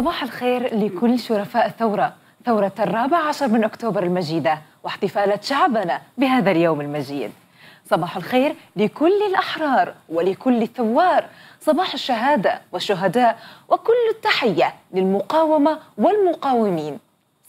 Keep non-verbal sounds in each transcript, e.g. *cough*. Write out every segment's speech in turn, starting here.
صباح الخير لكل شرفاء الثورة ثورة الرابع عشر من أكتوبر المجيدة واحتفالة شعبنا بهذا اليوم المجيد صباح الخير لكل الأحرار ولكل الثوار صباح الشهادة والشهداء وكل التحية للمقاومة والمقاومين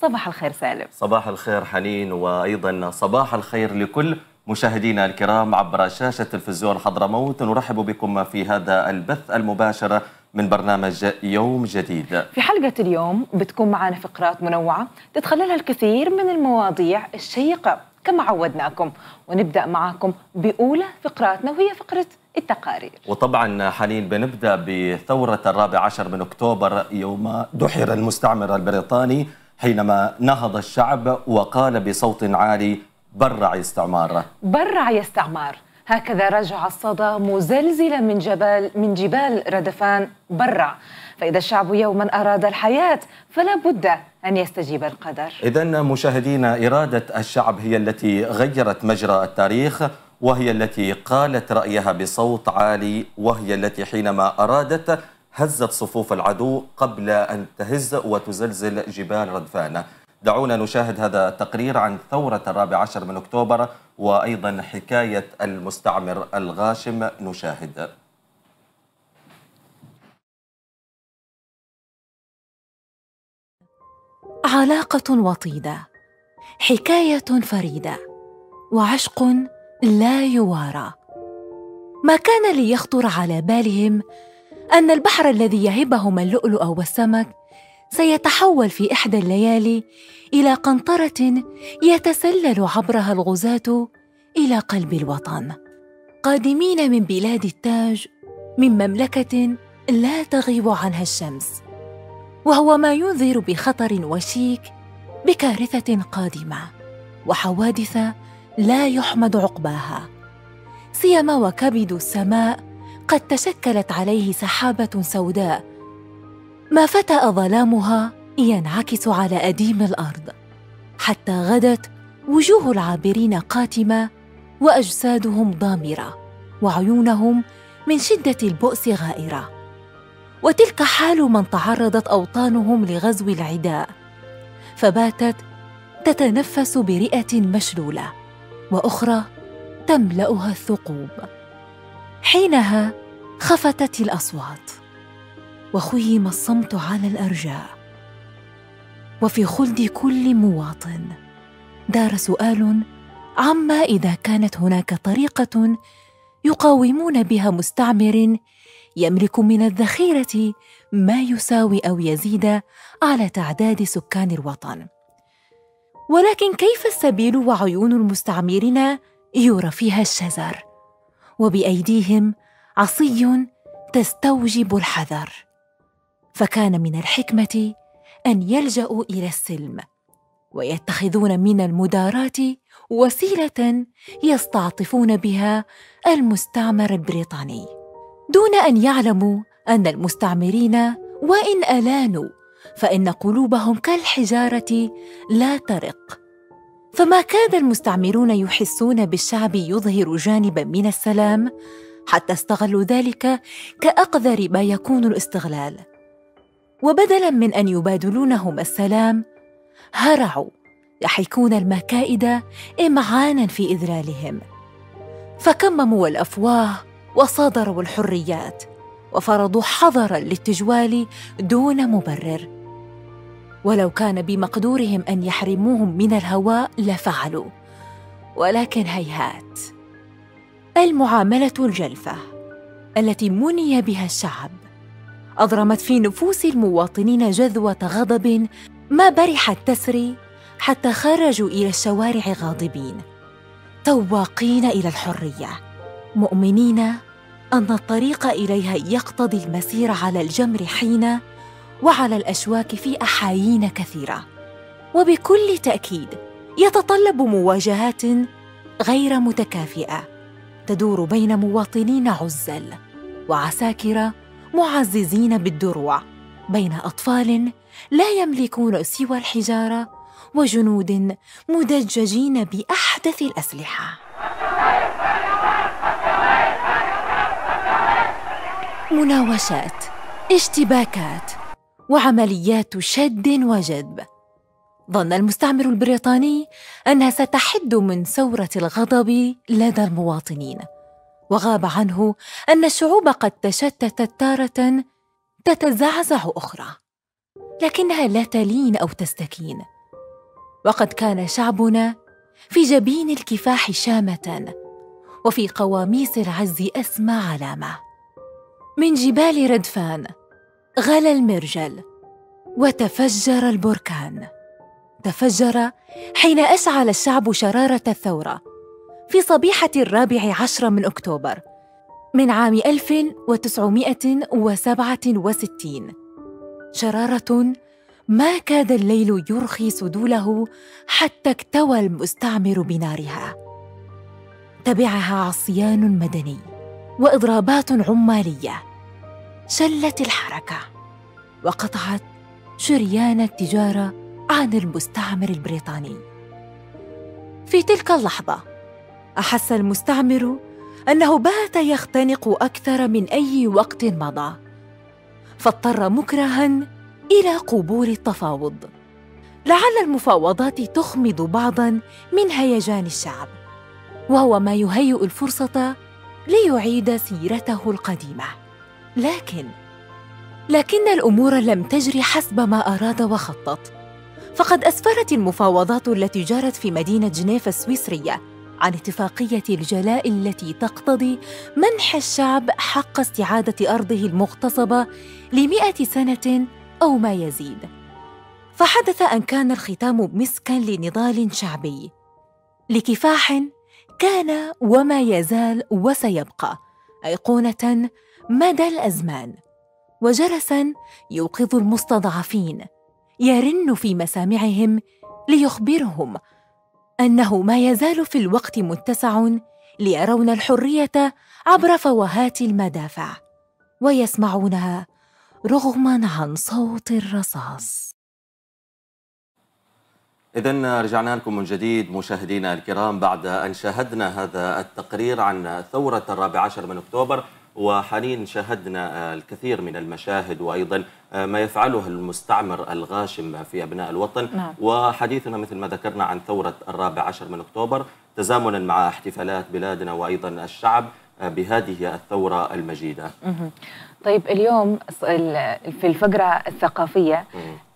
صباح الخير سالم صباح الخير حنين وأيضا صباح الخير لكل مشاهدينا الكرام عبر شاشة تلفزيون حضرموت نرحب بكم في هذا البث المباشر من برنامج يوم جديد في حلقة اليوم بتكون معنا فقرات منوعة تتخللها الكثير من المواضيع الشيقة كما عودناكم ونبدأ معاكم بأولى فقراتنا وهي فقرة التقارير وطبعا حنين بنبدأ بثورة الرابع عشر من أكتوبر يوم دحر المستعمر البريطاني حينما نهض الشعب وقال بصوت عالي برع استعمار برع استعمار هكذا رجع الصدى مزلزلا من جبال من جبال ردفان برا فإذا الشعب يوما أراد الحياة فلا بد أن يستجيب القدر إذا مشاهدينا إرادة الشعب هي التي غيرت مجرى التاريخ وهي التي قالت رأيها بصوت عالي وهي التي حينما أرادت هزت صفوف العدو قبل أن تهز وتزلزل جبال ردفان دعونا نشاهد هذا التقرير عن ثورة الرابع عشر من أكتوبر وأيضا حكاية المستعمر الغاشم نشاهد علاقة وطيدة حكاية فريدة وعشق لا يوارى ما كان ليخطر على بالهم أن البحر الذي يهبهما اللؤلؤ والسمك سيتحول في إحدى الليالي إلى قنطرة يتسلل عبرها الغزاة إلى قلب الوطن قادمين من بلاد التاج من مملكة لا تغيب عنها الشمس وهو ما ينذر بخطر وشيك بكارثة قادمة وحوادث لا يحمد عقباها سيما وكبد السماء قد تشكلت عليه سحابة سوداء ما فتأ ظلامها ينعكس على أديم الأرض حتى غدت وجوه العابرين قاتمة وأجسادهم ضامرة وعيونهم من شدة البؤس غائرة وتلك حال من تعرضت أوطانهم لغزو العداء فباتت تتنفس برئة مشلولة وأخرى تملأها الثقوب حينها خفتت الأصوات وخيم الصمت على الارجاء وفي خلد كل مواطن دار سؤال عما اذا كانت هناك طريقه يقاومون بها مستعمر يملك من الذخيره ما يساوي او يزيد على تعداد سكان الوطن ولكن كيف السبيل وعيون المستعمرين يرى فيها الشزر وبايديهم عصي تستوجب الحذر فكان من الحكمه ان يلجاوا الى السلم ويتخذون من المدارات وسيله يستعطفون بها المستعمر البريطاني دون ان يعلموا ان المستعمرين وان الانوا فان قلوبهم كالحجاره لا ترق فما كاد المستعمرون يحسون بالشعب يظهر جانبا من السلام حتى استغلوا ذلك كاقذر ما يكون الاستغلال وبدلا من ان يبادلونهم السلام هرعوا يحكون المكائد امعانا في اذلالهم فكمموا الافواه وصادروا الحريات وفرضوا حظرا للتجوال دون مبرر ولو كان بمقدورهم ان يحرموهم من الهواء لفعلوا ولكن هيهات المعامله الجلفه التي مني بها الشعب أضرمت في نفوس المواطنين جذوة غضب ما برحت تسري حتى خرجوا إلى الشوارع غاضبين تواقين إلى الحرية مؤمنين أن الطريق إليها يقتضي المسير على الجمر حين وعلى الأشواك في أحايين كثيرة وبكل تأكيد يتطلب مواجهات غير متكافئة تدور بين مواطنين عزل وعساكر معززين بالدروع بين اطفال لا يملكون سوى الحجاره وجنود مدججين باحدث الاسلحه مناوشات اشتباكات وعمليات شد وجذب ظن المستعمر البريطاني انها ستحد من ثوره الغضب لدى المواطنين وغاب عنه ان الشعوب قد تشتتت تاره تتزعزع اخرى لكنها لا تلين او تستكين وقد كان شعبنا في جبين الكفاح شامه وفي قواميس العز اسمى علامه من جبال ردفان غلا المرجل وتفجر البركان تفجر حين اشعل الشعب شراره الثوره في صبيحة الرابع عشر من أكتوبر من عام 1967 شرارة ما كاد الليل يرخي سدوله حتى اكتوى المستعمر بنارها تبعها عصيان مدني واضرابات عماليه شلت الحركه وقطعت شريان التجاره عن المستعمر البريطاني في تلك اللحظه احس المستعمر انه بات يختنق اكثر من اي وقت مضى فاضطر مكرها الى قبول التفاوض لعل المفاوضات تخمد بعضا من هيجان الشعب وهو ما يهيئ الفرصه ليعيد سيرته القديمه لكن لكن الامور لم تجري حسب ما اراد وخطط فقد اسفرت المفاوضات التي جرت في مدينه جنيف السويسريه عن اتفاقية الجلاء التي تقتضي منح الشعب حق استعادة أرضه المغتصبة لمئة سنة أو ما يزيد فحدث أن كان الختام مسكا لنضال شعبي لكفاح كان وما يزال وسيبقى أيقونة مدى الأزمان وجرسا يوقظ المستضعفين يرن في مسامعهم ليخبرهم انه ما يزال في الوقت متسع ليرون الحريه عبر فوهات المدافع ويسمعونها رغما عن صوت الرصاص إذا رجعنا لكم من جديد مشاهدينا الكرام بعد أن شاهدنا هذا التقرير عن ثورة الرابع عشر من أكتوبر وحنين شاهدنا الكثير من المشاهد وأيضا ما يفعله المستعمر الغاشم في أبناء الوطن نعم. وحديثنا مثل ما ذكرنا عن ثورة الرابع عشر من أكتوبر تزامنا مع احتفالات بلادنا وأيضا الشعب بهذه الثورة المجيدة طيب اليوم في الفقرة الثقافية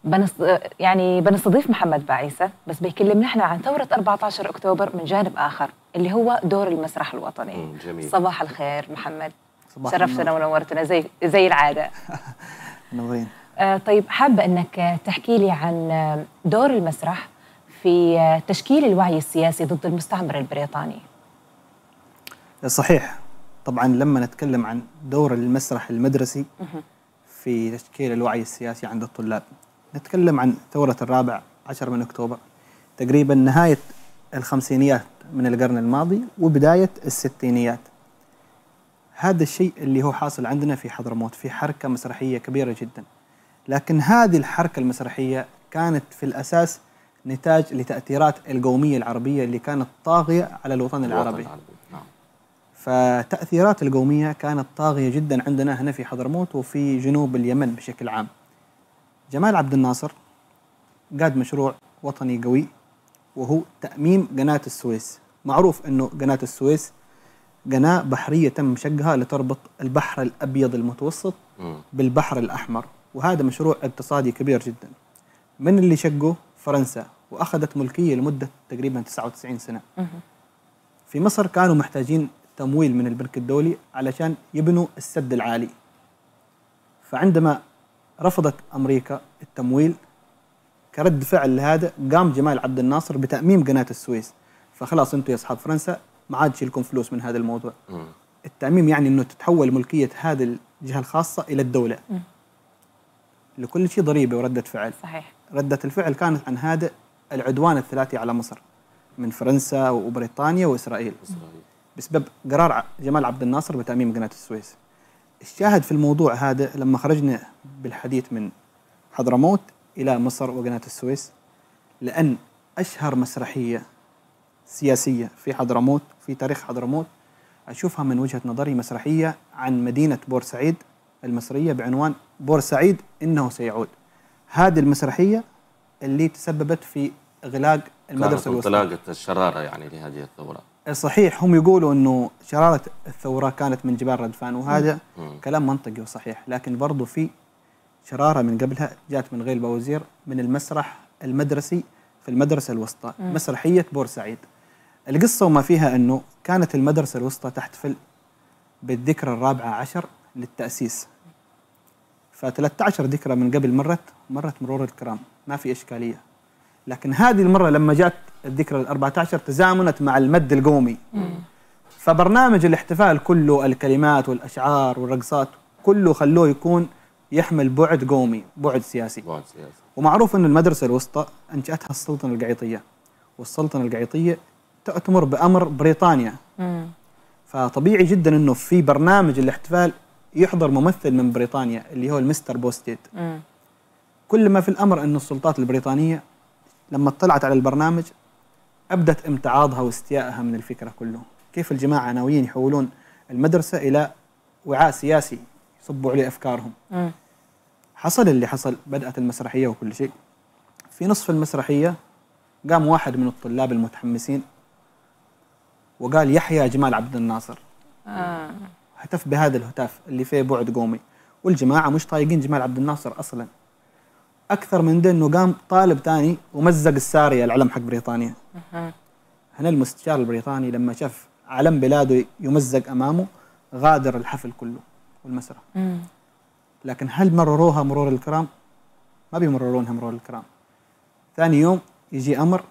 بنص يعني بنستضيف محمد باعيسة بس بيكلمنا احنا عن ثورة 14 أكتوبر من جانب آخر اللي هو دور المسرح الوطني جميل. صباح الخير محمد صباح شرفتنا ونورتنا زي زي العاده *laughs* نورين آه، طيب حابه انك تحكي لي عن دور المسرح في تشكيل الوعي السياسي ضد المستعمر البريطاني صحيح طبعا لما نتكلم عن دور المسرح المدرسي في تشكيل الوعي السياسي عند الطلاب نتكلم عن ثورة الرابع عشر من أكتوبر تقريبا نهاية الخمسينيات من القرن الماضي وبداية الستينيات هذا الشيء اللي هو حاصل عندنا في حضرموت في حركة مسرحية كبيرة جدا لكن هذه الحركة المسرحية كانت في الأساس نتاج لتأثيرات القومية العربية اللي كانت طاغية على الوطن العربي, العربي. نعم. فتأثيرات القومية كانت طاغية جدا عندنا هنا في حضرموت وفي جنوب اليمن بشكل عام جمال عبد الناصر قاد مشروع وطني قوي وهو تأميم قناة السويس معروف أنه قناة السويس قناة بحرية تم شقها لتربط البحر الأبيض المتوسط بالبحر الأحمر وهذا مشروع اقتصادي كبير جدا من اللي شقه فرنسا وأخذت ملكية لمدة تقريبا 99 سنة في مصر كانوا محتاجين تمويل من البنك الدولي علشان يبنوا السد العالي فعندما رفضت أمريكا التمويل كرد فعل لهذا قام جمال عبد الناصر بتأميم قناة السويس فخلاص انتم يا اصحاب فرنسا ما عاد لكم فلوس من هذا الموضوع مم. التعميم يعني انه تتحول ملكيه هذه الجهه الخاصه الى الدوله مم. لكل شيء ضريبه ورده فعل صحيح رده الفعل كانت عن هذا العدوان الثلاثي على مصر من فرنسا وبريطانيا واسرائيل إسرائيل. بسبب قرار جمال عبد الناصر بتاميم قناه السويس الشاهد في الموضوع هذا لما خرجنا بالحديث من حضرموت الى مصر وقناه السويس لان اشهر مسرحيه سياسيه في حضرموت في تاريخ حضرموت أشوفها من وجهة نظري مسرحية عن مدينة بورسعيد المصرية بعنوان بورسعيد إنه سيعود هذه المسرحية اللي تسببت في إغلاق المدرسة كانت انطلاقة الشرارة يعني لهذه الثورة إيه، صحيح هم يقولوا أنه شرارة الثورة كانت من جبال ردفان وهذا مم. كلام منطقي وصحيح لكن برضو في شرارة من قبلها جات من غير بوزير من المسرح المدرسي في المدرسة الوسطى مم. مسرحية بورسعيد القصة وما فيها أنه كانت المدرسة الوسطى تحتفل بالذكرى الرابعة عشر للتأسيس ف13 ذكرى من قبل مرت مرت مرور الكرام ما في إشكالية لكن هذه المرة لما جات الذكري الأربعة عشر تزامنت مع المد القومي فبرنامج الاحتفال كله الكلمات والأشعار والرقصات كله خلوه يكون يحمل بعد قومي بعد سياسي بعد سياسي ومعروف أن المدرسة الوسطى أنشأتها السلطنة القعيطية والسلطنة القعيطية تؤتمر بامر بريطانيا فطبيعي جدا انه في برنامج الاحتفال يحضر ممثل من بريطانيا اللي هو المستر بوستيد كل ما في الامر انه السلطات البريطانيه لما اطلعت على البرنامج ابدت امتعاضها واستيائها من الفكره كله كيف الجماعه ناويين يحولون المدرسه الى وعاء سياسي يصبوا عليه افكارهم م. حصل اللي حصل بدات المسرحيه وكل شيء في نصف المسرحيه قام واحد من الطلاب المتحمسين وقال يحيى جمال عبد الناصر آه. هتف بهذا الهتاف اللي فيه بعد قومي والجماعه مش طايقين جمال عبد الناصر اصلا اكثر من ده انه قام طالب ثاني ومزق الساريه العلم حق بريطانيا آه. هنا المستشار البريطاني لما شاف علم بلاده يمزق امامه غادر الحفل كله والمسرح مم. لكن هل مرروها مرور الكرام؟ ما بيمررونها مرور الكرام ثاني يوم يجي امر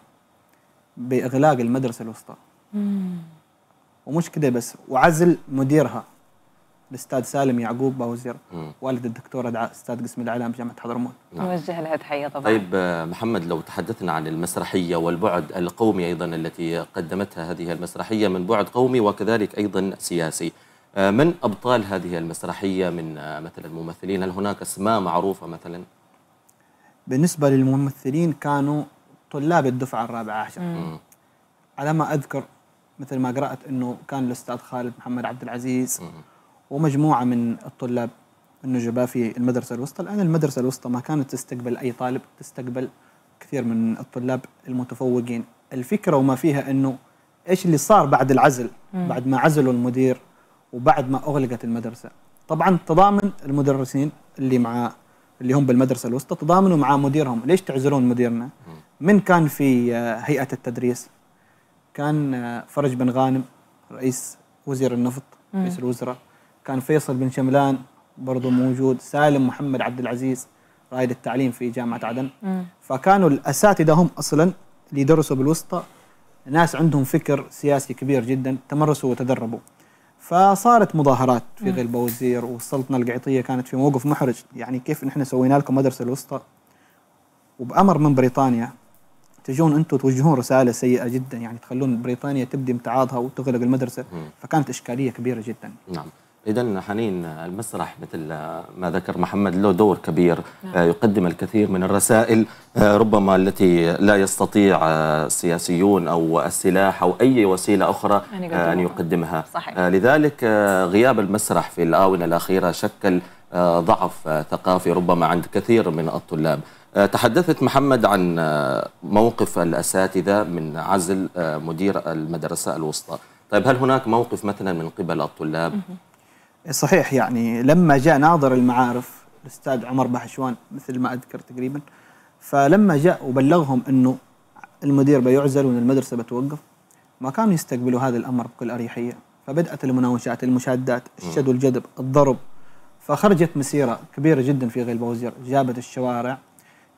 باغلاق المدرسه الوسطى ومش كده بس وعزل مديرها الاستاذ سالم يعقوب باوزير والد الدكتور دعاء استاذ قسم الاعلام جامعه حضرموت نعم. نوجه لها تحيه طبعا طيب آه، محمد لو تحدثنا عن المسرحيه والبعد القومي ايضا التي قدمتها هذه المسرحيه من بعد قومي وكذلك ايضا سياسي آه، من ابطال هذه المسرحيه من آه، مثلا الممثلين هل هناك اسماء معروفه مثلا بالنسبه للممثلين كانوا طلاب الدفعه الرابعه عشر على ما اذكر مثل ما قرأت أنه كان الأستاذ خالد محمد عبد العزيز ومجموعة من الطلاب النجباء في المدرسة الوسطى الآن المدرسة الوسطى ما كانت تستقبل أي طالب تستقبل كثير من الطلاب المتفوقين الفكرة وما فيها أنه إيش اللي صار بعد العزل بعد ما عزلوا المدير وبعد ما أغلقت المدرسة طبعا تضامن المدرسين اللي مع اللي هم بالمدرسة الوسطى تضامنوا مع مديرهم ليش تعزلون مديرنا من كان في آه، هيئة التدريس كان فرج بن غانم رئيس وزير النفط رئيس الوزراء كان فيصل بن شملان برضه موجود سالم محمد عبد العزيز رائد التعليم في جامعة عدن فكانوا الأساتذة هم أصلا اللي درسوا بالوسطى ناس عندهم فكر سياسي كبير جدا تمرسوا وتدربوا فصارت مظاهرات في غلبة وزير والسلطنة القعطية كانت في موقف محرج يعني كيف نحن سوينا لكم مدرسة الوسطى وبأمر من بريطانيا تجون انتم توجهون رساله سيئه جدا يعني تخلون بريطانيا تبدي امتعاضها وتغلق المدرسه فكانت اشكاليه كبيره جدا نعم إذا حنين المسرح مثل ما ذكر محمد له دور كبير نعم. آه، يقدم الكثير من الرسائل آه، ربما التي لا يستطيع آه، السياسيون أو السلاح أو أي وسيلة أخرى أن يقدمها صحيح. لذلك غياب المسرح في الآونة الأخيرة شكل ضعف ثقافي ربما عند كثير من الطلاب آه، تحدثت محمد عن آه، موقف الأساتذة من عزل آه، مدير المدرسة الوسطى طيب هل هناك موقف مثلا من قبل الطلاب؟ صحيح يعني لما جاء ناظر المعارف الأستاذ عمر بحشوان مثل ما أذكر تقريبا فلما جاء وبلغهم أنه المدير بيعزل وأن المدرسة بتوقف ما كانوا يستقبلوا هذا الأمر بكل أريحية فبدأت المناوشات المشادات الشد والجذب الضرب فخرجت مسيرة كبيرة جدا في غير بوزير جابت الشوارع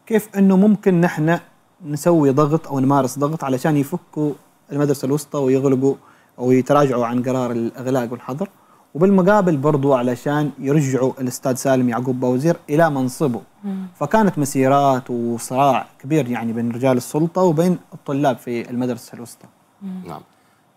كيف انه ممكن نحن نسوي ضغط او نمارس ضغط علشان يفكوا المدرسه الوسطى ويغلقوا او يتراجعوا عن قرار الاغلاق والحظر وبالمقابل برضو علشان يرجعوا الاستاذ سالم يعقوب باوزير الى منصبه مم. فكانت مسيرات وصراع كبير يعني بين رجال السلطه وبين الطلاب في المدرسه الوسطى مم. نعم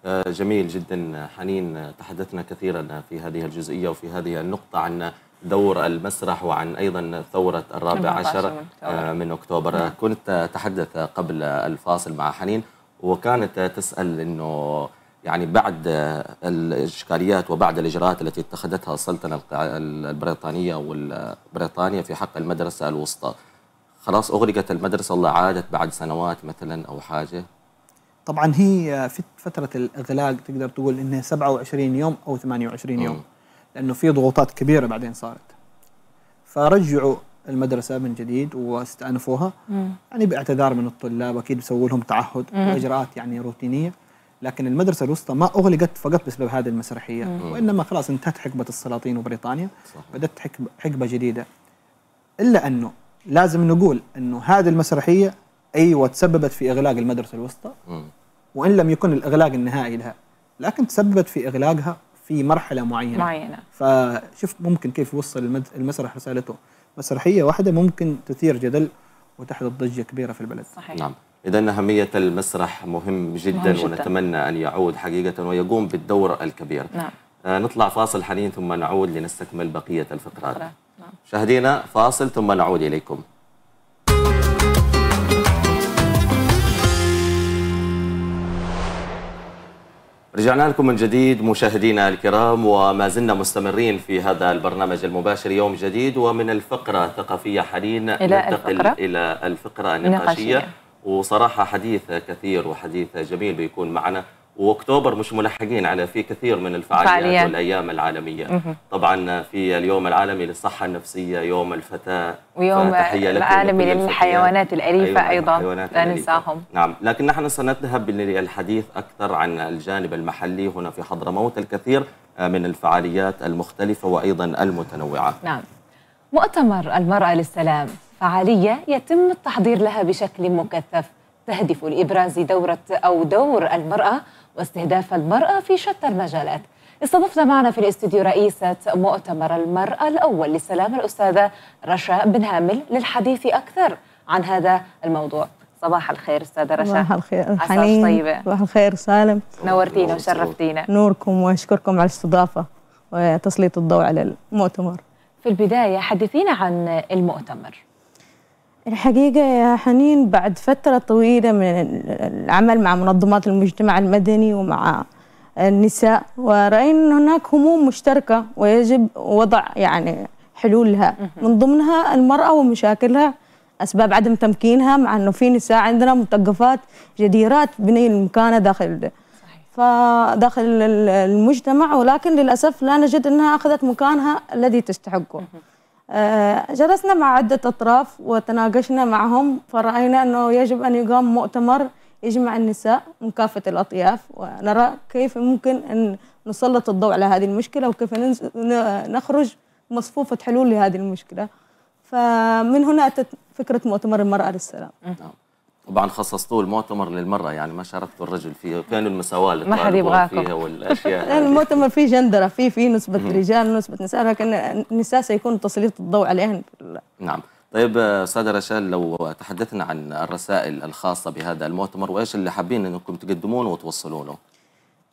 آه، جميل جدا حنين تحدثنا كثيرا في هذه الجزئيه وفي هذه النقطه عن دور المسرح وعن أيضا ثورة الرابع عشر آه، من أكتوبر نعم. كنت أتحدث قبل الفاصل مع حنين وكانت تسأل أنه يعني بعد الإشكاليات وبعد الإجراءات التي اتخذتها السلطنة البريطانية والبريطانيا في حق المدرسة الوسطى خلاص أغلقت المدرسة والله عادت بعد سنوات مثلا أو حاجة طبعا هي في فترة الإغلاق تقدر تقول إنها 27 يوم أو 28 يوم م. لأنه في ضغوطات كبيرة بعدين صارت فرجعوا المدرسة من جديد واستأنفوها مم. يعني باعتذار من الطلاب أكيد بيسووا لهم تعهد وإجراءات يعني روتينية لكن المدرسة الوسطى ما أغلقت فقط بسبب هذه المسرحية مم. وإنما خلاص انتهت حقبة السلاطين وبريطانيا صحيح. بدأت حقبة, حقبة جديدة إلا أنه لازم نقول أنه هذه المسرحية أيوة تسببت في إغلاق المدرسة الوسطى مم. وإن لم يكن الإغلاق النهائي لها لكن تسببت في إغلاقها في مرحله معينه معينه فشوف ممكن كيف يوصل المسرح رسالته مسرحيه واحده ممكن تثير جدل وتحدث ضجه كبيره في البلد صحيح نعم إذا أهمية المسرح مهم جدا, مهم جداً. ونتمنى أن يعود حقيقة ويقوم بالدور الكبير نعم. آه نطلع فاصل حنين ثم نعود لنستكمل بقية الفقرات نعم. شاهدينا فاصل ثم نعود إليكم رجعنا لكم من جديد مشاهدينا الكرام وما زلنا مستمرين في هذا البرنامج المباشر يوم جديد ومن الفقرة الثقافية حاليًا إلى ننتقل الفقرة. إلى الفقرة النقاشية, النقاشية. وصراحة حديث كثير وحديث جميل بيكون معنا واكتوبر مش منحقين على في كثير من الفعاليات فعليا. والايام العالميه مه. طبعا في اليوم العالمي للصحه النفسيه يوم الفتاه ويوم العالمي للحيوانات الاليفه أيوة، ايضا لا ننساهم نعم لكن نحن سنذهب للحديث اكثر عن الجانب المحلي هنا في حضرموت الكثير آه، من الفعاليات المختلفه وايضا المتنوعه نعم مؤتمر المراه للسلام فعاليه يتم التحضير لها بشكل مكثف تهدف لابراز دوره او دور المراه واستهداف المرأة في شتى المجالات استضفنا معنا في الاستوديو رئيسة مؤتمر المرأة الأول لسلام الأستاذة رشا بن هامل للحديث أكثر عن هذا الموضوع صباح الخير استاذه رشا صباح الخير حنين طيبه صباح الخير سالم نورتينا وشرفتينا نوركم واشكركم على الاستضافه وتسليط الضوء على المؤتمر في البدايه حدثينا عن المؤتمر الحقيقة يا حنين بعد فترة طويلة من العمل مع منظمات المجتمع المدني ومع النساء ورأينا أن هناك هموم مشتركة ويجب وضع يعني حلولها من ضمنها المرأة ومشاكلها أسباب عدم تمكينها مع أنه في نساء عندنا مثقفات جديرات بني المكانة داخل فداخل المجتمع ولكن للأسف لا نجد أنها أخذت مكانها الذي تستحقه آه، جلسنا مع عدة أطراف وتناقشنا معهم فرأينا أنه يجب أن يقام مؤتمر يجمع النساء من كافة الأطياف ونرى كيف ممكن أن نسلط الضوء على هذه المشكلة وكيف نخرج مصفوفة حلول لهذه المشكلة فمن هنا أتت فكرة مؤتمر المرأة للسلام نعم. طبعا خصصتوا المؤتمر للمرة يعني ما شاركتوا الرجل فيه وكانوا المساواة اللي ما حد يبغاكم فيها والأشياء يعني *laughs* المؤتمر فيه جندرة فيه فيه نسبة رجال ونسبة نساء لكن النساء سيكون تسليط الضوء عليهن نعم طيب أستاذة رشال لو تحدثنا عن الرسائل الخاصة بهذا المؤتمر وإيش اللي حابين أنكم تقدمونه وتوصلوا له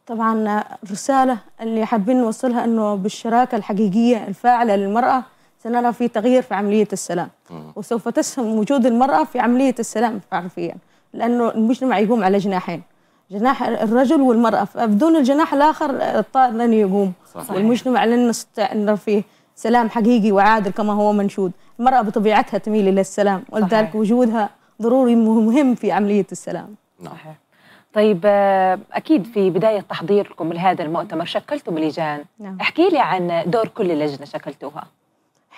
طبعا الرسالة اللي حابين نوصلها أنه بالشراكة الحقيقية الفاعلة للمرأة سنرى في تغيير في عملية السلام وسوف تسهم وجود المرأة في عملية السلام حرفيا لأنه المجتمع يقوم على جناحين جناح الرجل والمرأة فبدون الجناح الآخر الطائر لن يقوم صحيح. والمجتمع لن نستطيع نرى فيه سلام حقيقي وعادل كما هو منشود المرأة بطبيعتها تميل إلى السلام ولذلك وجودها ضروري مهم في عملية السلام نعم. صحيح طيب آه، أكيد في بداية تحضيركم لهذا المؤتمر شكلتم لجان نعم. احكي لي عن دور كل لجنة شكلتوها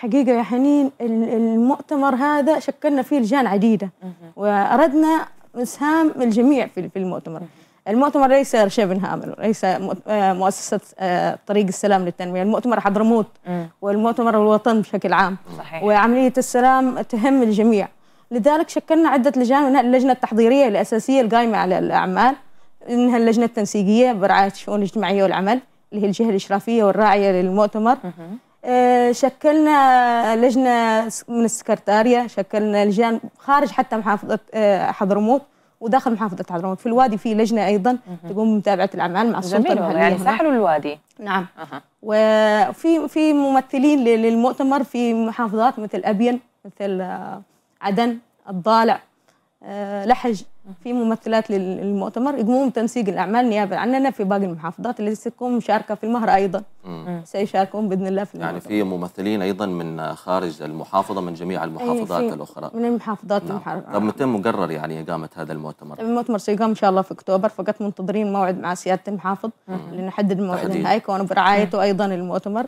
حقيقة يا حنين المؤتمر هذا شكلنا فيه لجان عديدة وأردنا إسهام الجميع في المؤتمر المؤتمر ليس شيفن هامل ليس آه، مؤسسة آه، طريق السلام للتنمية المؤتمر حضرموت والمؤتمر الوطن بشكل عام صحيح. وعملية السلام تهم الجميع لذلك شكلنا عدة لجان منها اللجنة التحضيرية الأساسية القائمة على الأعمال منها اللجنة التنسيقية برعاية الشؤون الاجتماعية والعمل اللي هي الجهة الإشرافية والراعية للمؤتمر آه، شكلنا لجنه من السكرتاريه شكلنا لجان خارج حتى محافظه آه، حضرموت وداخل محافظه حضرموت في الوادي في لجنه ايضا تقوم بمتابعه الاعمال مع السلطه يعني المحليه يعني ساحل الوادي نعم أه. وفي في ممثلين للمؤتمر في محافظات مثل ابين مثل آه، عدن الضالع لحج في ممثلات للمؤتمر يقومون بتنسيق الاعمال نيابه عننا في باقي المحافظات اللي ستكون مشاركه في المهر ايضا مم. سيشاركون باذن الله في المهر. يعني في ممثلين ايضا من خارج المحافظه من جميع إيه، المحافظات أي الاخرى من المحافظات نعم. المحافظات طب متى مقرر يعني اقامه هذا المؤتمر؟ طيب، المؤتمر سيقام ان شاء الله في اكتوبر فقط منتظرين موعد مع سياده المحافظ لنحدد الموعد النهائي كونه برعايته ايضا المؤتمر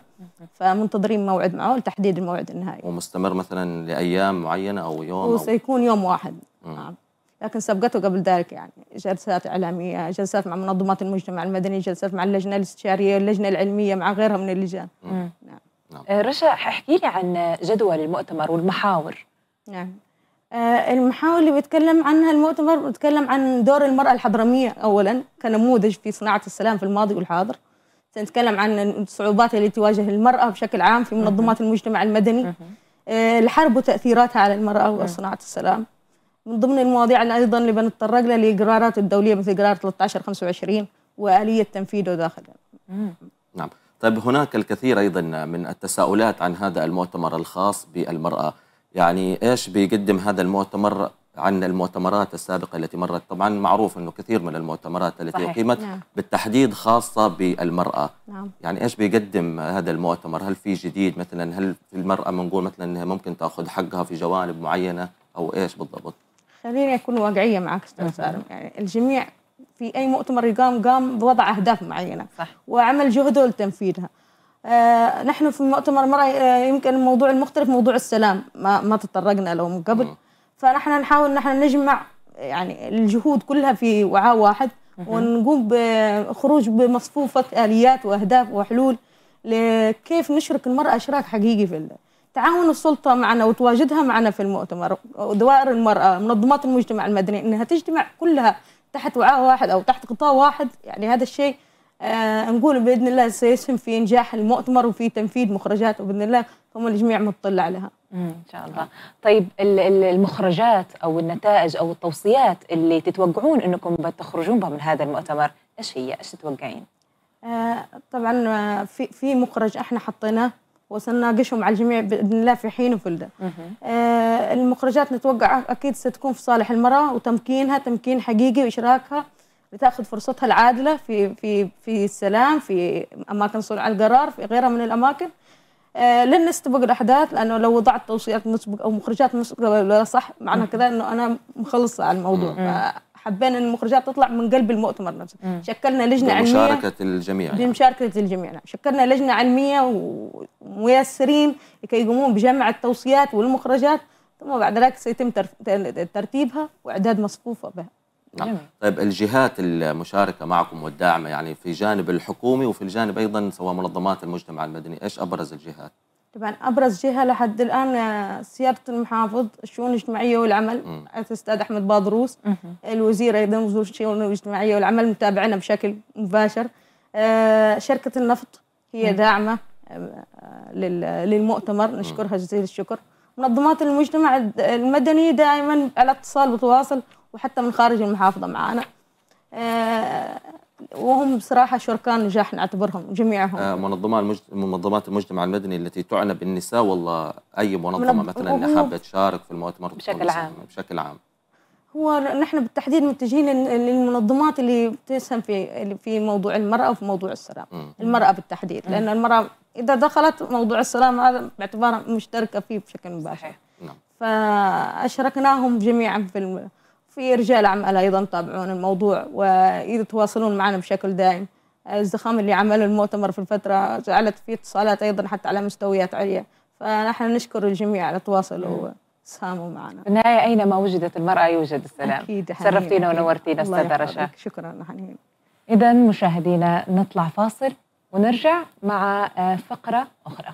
فمنتظرين موعد معه لتحديد الموعد النهائي ومستمر مثلا لايام معينه او يوم وسيكون أو... يوم واحد مم. نعم لكن سبقته قبل ذلك يعني جلسات إعلامية جلسات مع منظمات المجتمع المدني جلسات مع اللجنة الاستشارية اللجنة العلمية مع غيرها من اللجان نعم. نعم. آه، رشا احكي لي عن جدول المؤتمر والمحاور نعم آه، المحاور اللي بيتكلم عنها المؤتمر بيتكلم عن دور المرأة الحضرمية أولا كنموذج في صناعة السلام في الماضي والحاضر سنتكلم عن الصعوبات اللي تواجه المرأة بشكل عام في منظمات المجتمع المدني آه، الحرب وتأثيراتها على المرأة وصناعة السلام من ضمن المواضيع أيضا اللي بنتطرق لها القرارات الدولية مثل قرار 1325 وآلية تنفيذه داخلها نعم طيب هناك الكثير أيضا من التساؤلات عن هذا المؤتمر الخاص بالمرأة يعني إيش بيقدم هذا المؤتمر عن المؤتمرات السابقة التي مرت طبعا معروف أنه كثير من المؤتمرات التي أقيمت نعم. بالتحديد خاصة بالمرأة نعم. يعني إيش بيقدم هذا المؤتمر هل في جديد مثلا هل في المرأة بنقول مثلا أنها ممكن تأخذ حقها في جوانب معينة أو إيش بالضبط خليني اكون واقعيه معك استاذ نعم. سالم يعني الجميع في اي مؤتمر يقام قام بوضع اهداف معينه صح. وعمل جهده لتنفيذها آه نحن في مؤتمر مرة آه، يمكن الموضوع المختلف موضوع السلام ما ما تطرقنا له من قبل فنحن نحاول نحن نجمع يعني الجهود كلها في وعاء واحد ونقوم بخروج بمصفوفة آليات وأهداف وحلول لكيف نشرك المرأة إشراك حقيقي في تعاون السلطة معنا وتواجدها معنا في المؤتمر دوائر المرأة منظمات المجتمع المدني إنها تجتمع كلها تحت وعاء واحد أو تحت غطاء واحد يعني هذا الشيء آه نقول بإذن الله سيسهم في إنجاح المؤتمر وفي تنفيذ مخرجاته بإذن الله هم الجميع مطلع عليها ان شاء الله طيب المخرجات او النتائج او التوصيات اللي تتوقعون انكم بتخرجون بها من هذا المؤتمر ايش هي ايش تتوقعين آه طبعا آه، في في مخرج احنا حطيناه وسنناقشهم مع الجميع باذن الله في حين ده. آه المخرجات نتوقع اكيد ستكون في صالح المراه وتمكينها تمكين حقيقي واشراكها لتاخذ فرصتها العادله في في في السلام في اماكن صنع القرار في غيرها من الاماكن. آه لن نستبق الاحداث لانه لو وضعت توصيات مسبقه او مخرجات مسبقه صح معنى كذا انه انا مخلصه على الموضوع. حبينا المخرجات تطلع من قلب المؤتمر نفسه مم. شكلنا لجنه علميه يعني. بمشاركه الجميع بمشاركه يعني. الجميع نعم شكلنا لجنه علميه وميسرين لكي يقومون بجمع التوصيات والمخرجات ثم بعد ذلك سيتم ترتيبها واعداد مصفوفه بها نعم. جميل. طيب الجهات المشاركه معكم والداعمه يعني في جانب الحكومي وفي الجانب ايضا سواء منظمات المجتمع المدني ايش ابرز الجهات طبعا ابرز جهه لحد الان آه، سياده المحافظ الشؤون الاجتماعيه والعمل الاستاذ احمد باضروس الوزير ايضا وزير الشؤون الاجتماعيه والعمل متابعنا بشكل مباشر آه، شركه النفط هي داعمه آه، للمؤتمر نشكرها جزيل الشكر منظمات المجتمع المدني دائما على اتصال وتواصل وحتى من خارج المحافظه معنا وهم بصراحه شركاء نجاح نعتبرهم جميعهم آه منظمات منظمات المجتمع المدني التي تعنى بالنساء والله اي منظمه منظ... مثلا حابه تشارك في المؤتمر بشكل عام بشكل عام هو نحن بالتحديد متجهين للمنظمات اللي بتسهم في في موضوع المراه وفي موضوع السلام المراه بالتحديد لان المراه اذا دخلت موضوع السلام هذا باعتبارها مشتركه فيه بشكل مباشر صحيح. نعم فاشركناهم جميعا في في رجال أعمال أيضا يتابعون الموضوع ويتواصلون معنا بشكل دائم الزخام اللي عمله المؤتمر في الفترة جعلت في اتصالات أيضا حتى على مستويات عليا فنحن نشكر الجميع على تواصله وسهامه معنا في النهاية أينما وجدت المرأة يوجد السلام أكيد شرفتينا ونورتينا أستاذة رشا شكرا حنين إذا مشاهدينا نطلع فاصل ونرجع مع آه، فقرة أخرى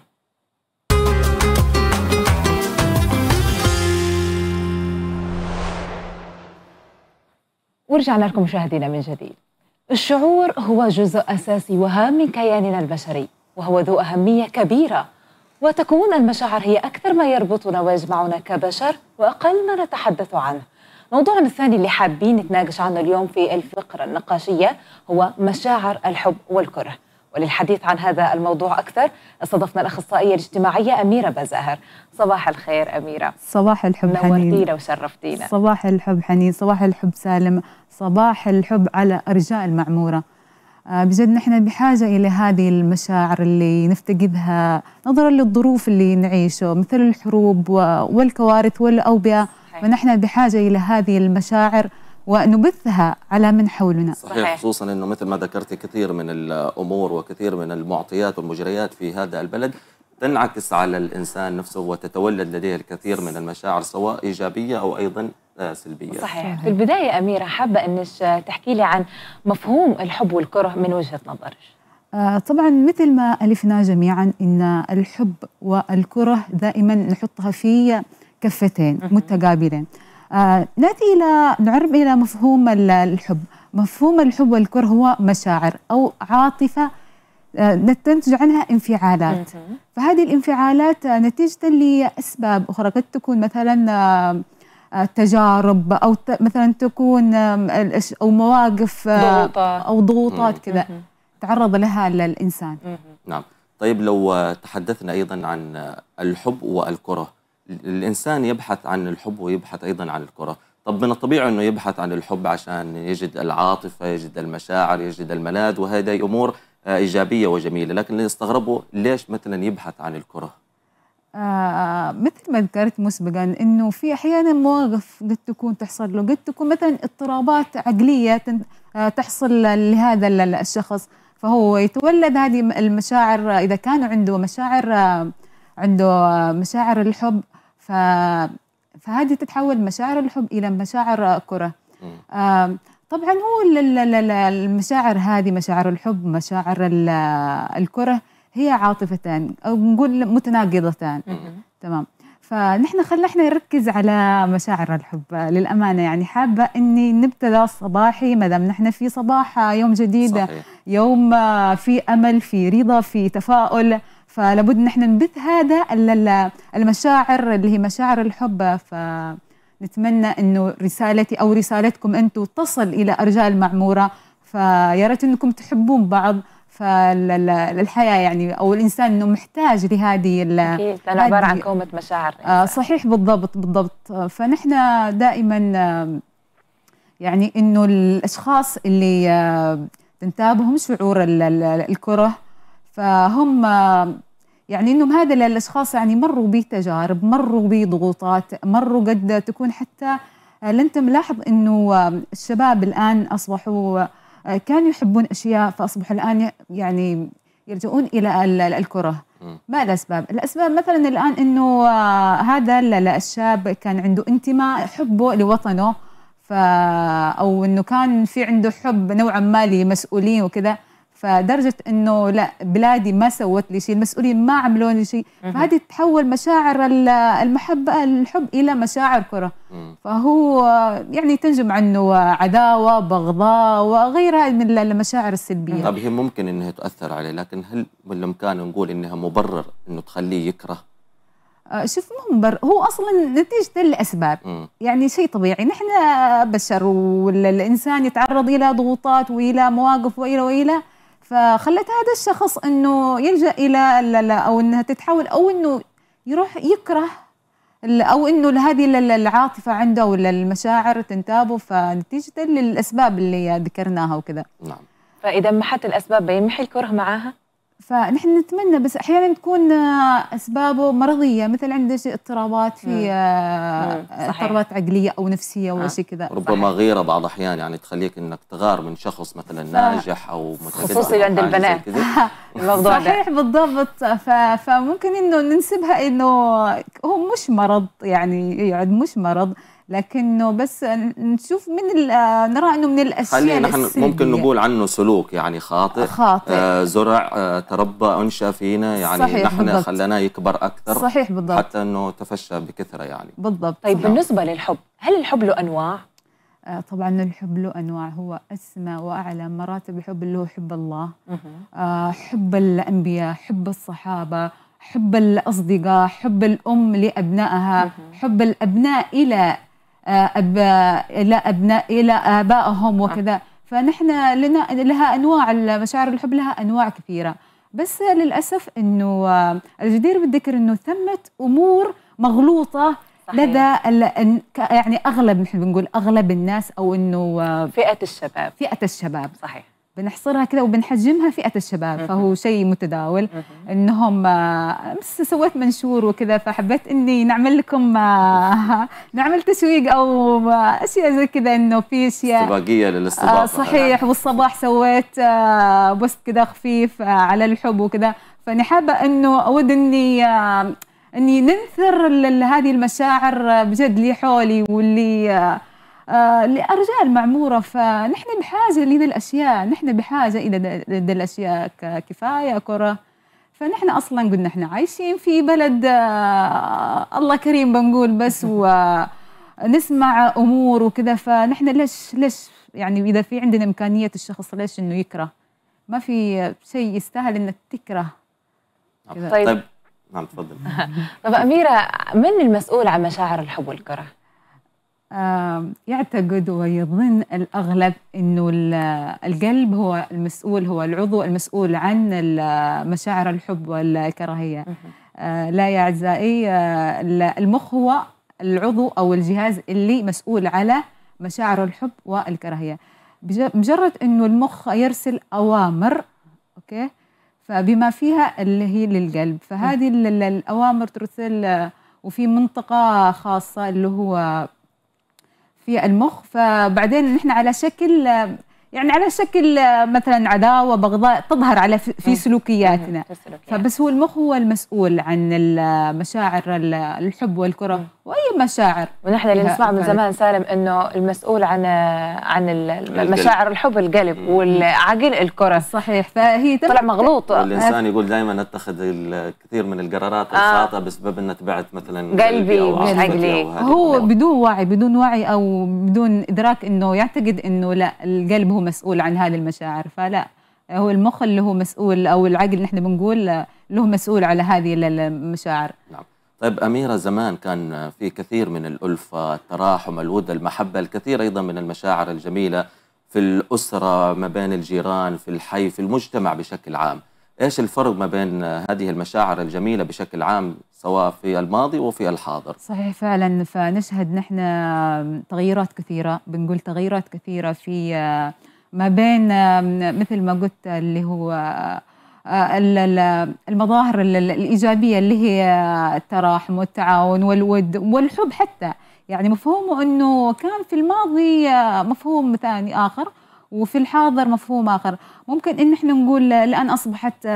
ورجعنا لكم مشاهدينا من جديد الشعور هو جزء أساسي وهام من كياننا البشري وهو ذو أهمية كبيرة وتكون المشاعر هي أكثر ما يربطنا ويجمعنا كبشر وأقل ما نتحدث عنه موضوعنا الثاني اللي حابين نتناقش عنه اليوم في الفقرة النقاشية هو مشاعر الحب والكره وللحديث عن هذا الموضوع أكثر استضفنا الأخصائية الاجتماعية أميرة بزاهر صباح الخير أميرة صباح الحب حنين نورتينا وشرفتينا صباح الحب حنين صباح الحب سالم صباح الحب على أرجاء المعمورة آه، بجد نحن بحاجة إلى هذه المشاعر اللي نفتقدها نظرا للظروف اللي نعيشه مثل الحروب والكوارث والأوبئة فنحن بحاجة إلى هذه المشاعر ونبثها على من حولنا صحيح, صحيح. خصوصا أنه مثل ما ذكرت كثير من الأمور وكثير من المعطيات والمجريات في هذا البلد تنعكس على الإنسان نفسه وتتولد لديه الكثير من المشاعر سواء إيجابية أو أيضا سلبية صحيح في البداية أميرة حابة أنك تحكي لي عن مفهوم الحب والكره من وجهة نظرك آه، طبعا مثل ما ألفنا جميعا أن الحب والكره دائما نحطها في كفتين متقابلين آه، نأتي إلى نعرب إلى مفهوم الحب مفهوم الحب والكره هو مشاعر أو عاطفة آه، تنتج عنها انفعالات فهذه الانفعالات آه، نتيجة لأسباب أخرى قد تكون مثلا آه، تجارب أو مثلا تكون أو مواقف ضغوطات أو ضغوطات كذا تعرض لها الإنسان نعم طيب لو تحدثنا أيضا عن الحب والكره الإنسان يبحث عن الحب ويبحث أيضا عن الكره طب من الطبيعي انه يبحث عن الحب عشان يجد العاطفه، يجد المشاعر، يجد الملاذ وهذه امور آه، ايجابيه وجميله، لكن اللي استغربوا ليش مثلا يبحث عن الكره؟ آه مثل ما ذكرت مسبقا انه في احيانا مواقف قد تكون تحصل له، قد تكون مثلا اضطرابات عقليه آه، تحصل لهذا الشخص، فهو يتولد هذه المشاعر اذا كان عنده مشاعر آه، عنده مشاعر الحب ف فهذه تتحول مشاعر الحب إلى مشاعر كرة طبعا هو المشاعر هذه مشاعر الحب مشاعر الكره هي عاطفتان او نقول متناقضتان تمام فنحن خلينا احنا نركز على مشاعر الحب للامانه يعني حابه اني نبتدى صباحي ما دام نحن في صباح آه، يوم جديد صحيح. يوم آه، في امل في رضا في تفاؤل فلابد ان احنا نبث هذا المشاعر اللي هي مشاعر الحب فنتمنى انه رسالتي او رسالتكم انتم تصل الى ارجاء المعموره فيا ريت انكم تحبون بعض فالحياه يعني او الانسان انه محتاج لهذه اكيد لانه عباره عن كومه مشاعر آه صحيح بالضبط بالضبط فنحن دائما يعني انه الاشخاص اللي تنتابهم شعور الكره فهم يعني انهم هذا الاشخاص يعني مروا بتجارب مروا بضغوطات مروا قد تكون حتى آه، لن انت ملاحظ انه الشباب الان اصبحوا آه، كانوا يحبون اشياء فاصبحوا الان يعني يلجؤون الى الكره ما الاسباب الاسباب مثلا الان انه آه، هذا الشاب كان عنده انتماء حبه لوطنه ف او انه كان في عنده حب نوعا ما لمسؤولين وكذا فدرجة انه لا بلادي ما سوت لي شيء المسؤولين ما عملوا لي شيء فهذه تحول مشاعر المحبة الحب الى مشاعر كرة فهو يعني تنجم عنه عداوة بغضاء وغيرها من المشاعر السلبية طب هي ممكن انها تؤثر عليه لكن هل بالامكان نقول انها مبرر انه تخليه يكره آه، شوف مو هو اصلا نتيجه الاسباب يعني شيء طبيعي نحن بشر والانسان يتعرض الى ضغوطات والى مواقف والى والى فخلت هذا الشخص انه يلجا الى لا لا او انها تتحول او انه يروح يكره او انه هذه العاطفه عنده ولا المشاعر تنتابه فنتيجه للاسباب اللي ذكرناها وكذا نعم فاذا محت الاسباب بيمحي الكره معاها فنحن نتمنى بس احيانا تكون آه، اسبابه مرضيه مثل شيء اضطرابات في آه، اضطرابات عقليه او نفسيه او آه. شيء كذا ربما غيره بعض الاحيان يعني تخليك انك تغار من شخص مثلا ناجح او متكدر خصوصي عند البنات *laughs* الموضوع صحيح بالضبط فممكن انه ننسبها انه هو مش مرض يعني يعد مش مرض لكنه بس نشوف من آه، نرى انه من الاشياء خلينا نحن ممكن نقول عنه سلوك يعني خاطئ خاطئ آه زرع آه تربى انشا فينا يعني صحيح نحن خليناه خلانا يكبر اكثر صحيح بالضبط حتى انه تفشى بكثره يعني بالضبط طيب نعم. بالنسبه للحب هل الحب له انواع؟ آه طبعا الحب له انواع هو اسمى واعلى مراتب الحب اللي هو حب الله آه حب الانبياء حب الصحابه حب الاصدقاء حب الام لابنائها حب الابناء الى آه، أب... إلى أبناء إلى آبائهم وكذا آه. فنحن لنا لها أنواع مشاعر الحب لها أنواع كثيرة بس للأسف أنه آه، الجدير بالذكر أنه ثمة أمور مغلوطة صحيح. لدى يعني اغلب نحن بنقول اغلب الناس او انه فئه الشباب فئه الشباب صحيح بنحصرها كذا وبنحجمها فئه الشباب فهو شيء متداول انهم امس آه، سويت منشور وكذا فحبيت اني نعمل لكم آه، *laughs* نعمل تسويق او آه، اشياء زي كذا انه في اشياء استباقيه للاستضافة صحيح نعم. والصباح سويت بوست كذا خفيف على الحب وكذا فاني حابه انه اود اني اني ننثر هذه المشاعر بجد اللي حولي واللي آه، لأرجال معمورة فنحن بحاجة لذي الأشياء نحن بحاجة إلى ذا الأشياء كفاية كرة فنحن أصلا قلنا احنا عايشين في بلد آه، الله كريم بنقول بس ونسمع *laughs* أمور وكذا فنحن ليش ليش يعني إذا في عندنا إمكانية الشخص ليش إنه يكره ما في شيء يستاهل إنك تكره نعم. طيب. طيب نعم تفضل *laughs* طب أميرة من المسؤول عن مشاعر الحب والكره؟ يعتقد ويظن الأغلب أنه القلب هو المسؤول هو العضو المسؤول عن مشاعر الحب والكراهية آه، لا يا أعزائي آه، المخ هو العضو أو الجهاز اللي مسؤول على مشاعر الحب والكراهية مجرد أنه المخ يرسل أوامر أوكي فبما فيها اللي هي للقلب فهذه الأوامر ترسل آه، وفي منطقة خاصة اللي هو في المخ فبعدين نحن على شكل يعني على شكل آه، مثلا عداوه بغضاء تظهر على في سلوكياتنا فبس هو المخ هو المسؤول عن المشاعر آه، آه، الحب والكره واي مشاعر ونحن اللي نسمع من زمان سالم انه المسؤول عن عن مشاعر الحب القلب والعقل الكره صحيح فهي طلع مغلوط الانسان يقول دائما اتخذ الكثير من القرارات الخاطئه آه بسبب انه تبعت مثلا قلبي مش عقلي هو بدون وعي بدون وعي او بدون ادراك انه يعتقد انه لا القلب هو مسؤول عن هذه المشاعر فلا هو المخ اللي هو مسؤول او العقل نحن بنقول له مسؤول على هذه المشاعر نعم طيب أميرة زمان كان في كثير من الألفة التراحم الود المحبة الكثير أيضا من المشاعر الجميلة في الأسرة ما بين الجيران في الحي في المجتمع بشكل عام إيش الفرق ما بين هذه المشاعر الجميلة بشكل عام سواء في الماضي وفي الحاضر صحيح فعلا فنشهد نحن تغيرات كثيرة بنقول تغيرات كثيرة في ما بين مثل ما قلت اللي هو آه، المظاهر الإيجابية اللي هي آه، التراحم والتعاون والود والحب حتى يعني مفهومه أنه كان في الماضي آه، مفهوم ثاني آخر وفي الحاضر مفهوم آخر ممكن أن احنا نقول الآن أصبحت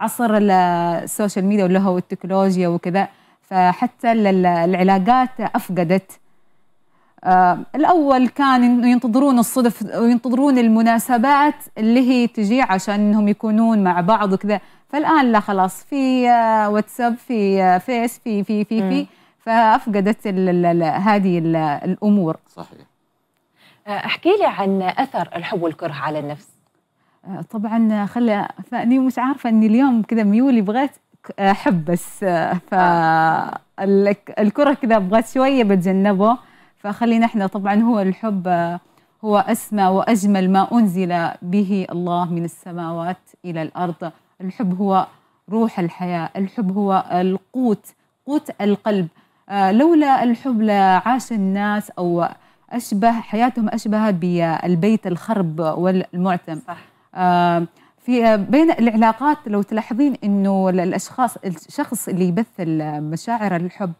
عصر السوشيال ميديا واللي والتكنولوجيا وكذا فحتى العلاقات أفقدت آه، الأول كان إنه ينتظرون الصدف وينتظرون المناسبات اللي هي تجي عشان إنهم يكونون مع بعض وكذا فالآن لا خلاص في آه، واتساب في آه، فيس في في في في فأفقدت هذه الأمور صحيح احكي لي عن أثر الحب والكره على النفس طبعا خلى فاني مش عارفه اني اليوم كذا ميولي بغيت حب بس فالكره كذا بغيت شويه بتجنبه فخلينا احنا طبعا هو الحب هو أسمى وأجمل ما أنزل به الله من السماوات إلى الأرض الحب هو روح الحياة الحب هو القوت قوت القلب آه، لولا الحب لعاش الناس أو أشبه حياتهم اشبه بالبيت الخرب والمعتم صح. آه، في بين العلاقات لو تلاحظين انه الاشخاص الشخص اللي يبث مشاعر الحب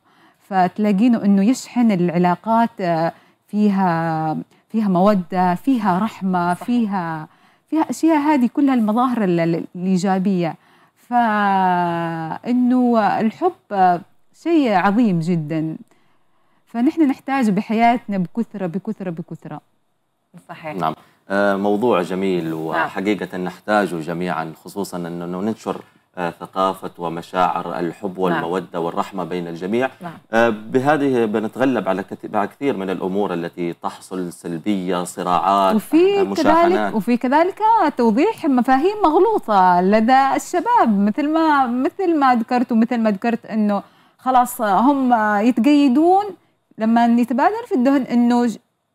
فتلاقينه انه يشحن العلاقات آه، فيها فيها موده فيها رحمه صح. فيها فيها اشياء هذه كلها المظاهر الايجابيه فانه الحب شيء عظيم جدا فنحن نحتاجه بحياتنا بكثره بكثره بكثره صحيح نعم آه، موضوع جميل نعم. وحقيقه نحتاجه جميعا خصوصا انه ننشر آه، ثقافة ومشاعر الحب نعم. والمودة والرحمة بين الجميع نعم. آه، بهذه بنتغلب على كثير من الأمور التي تحصل سلبية صراعات وفي آه، كذلك وفي كذلك توضيح مفاهيم مغلوطة لدى الشباب مثل ما مثل ما ذكرت ومثل ما ذكرت أنه خلاص هم يتقيدون لما يتبادر في الدهن أنه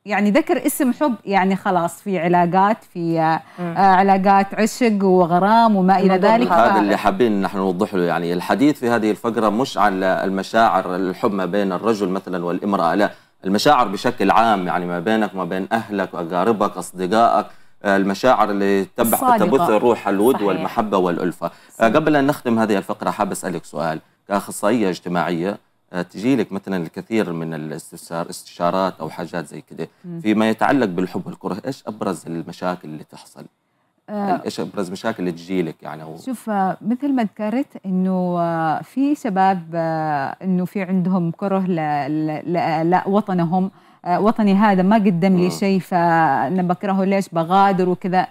يعني ذكر اسم حب يعني خلاص في علاقات في آه, آه، علاقات عشق وغرام وما الى ذلك هذا اللي حابين نحن نوضح له يعني الحديث في هذه الفقره مش عن المشاعر الحب ما بين الرجل مثلا والامراه لا المشاعر بشكل عام يعني ما بينك وما بين اهلك واقاربك اصدقائك آه، المشاعر اللي تبح تبث روح الود والمحبه والالفه صحيح. آه، قبل ان نختم هذه الفقره حاب اسالك سؤال كاخصائيه اجتماعيه آه، تجي لك مثلا الكثير من الاستفسار استشارات او حاجات زي كده فيما يتعلق بالحب والكره ايش ابرز المشاكل اللي تحصل آه، ايش ابرز المشاكل اللي تجي لك يعني هو. شوف آه، مثل ما ذكرت انه في شباب انه في عندهم كره لوطنهم وطني هذا ما قدم لي شيء فانا بكرهه ليش بغادر وكذا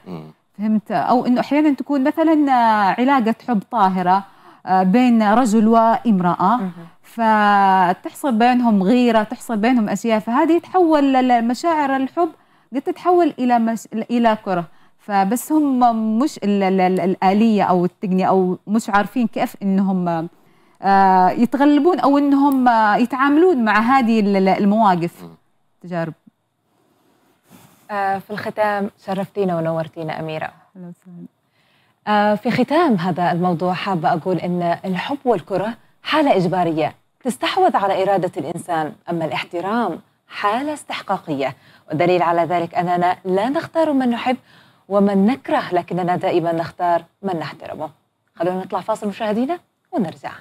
فهمت او انه احيانا تكون مثلا علاقه حب طاهره بين رجل وامراه فتحصل بينهم غيرة تحصل بينهم أشياء فهذه تحول مشاعر الحب قد تتحول إلى مش... إلى كره فبس هم مش الآلية أو التقنية أو مش عارفين كيف إنهم آه، يتغلبون أو إنهم يتعاملون مع هذه المواقف تجارب آه، في الختام شرفتينا ونورتينا أميرة آه، في ختام هذا الموضوع حابة أقول إن الحب والكره حالة إجبارية تستحوذ على إرادة الإنسان أما الاحترام حالة استحقاقية والدليل على ذلك أننا لا نختار من نحب ومن نكره لكننا دائما نختار من نحترمه خلونا نطلع فاصل مشاهدينا ونرجع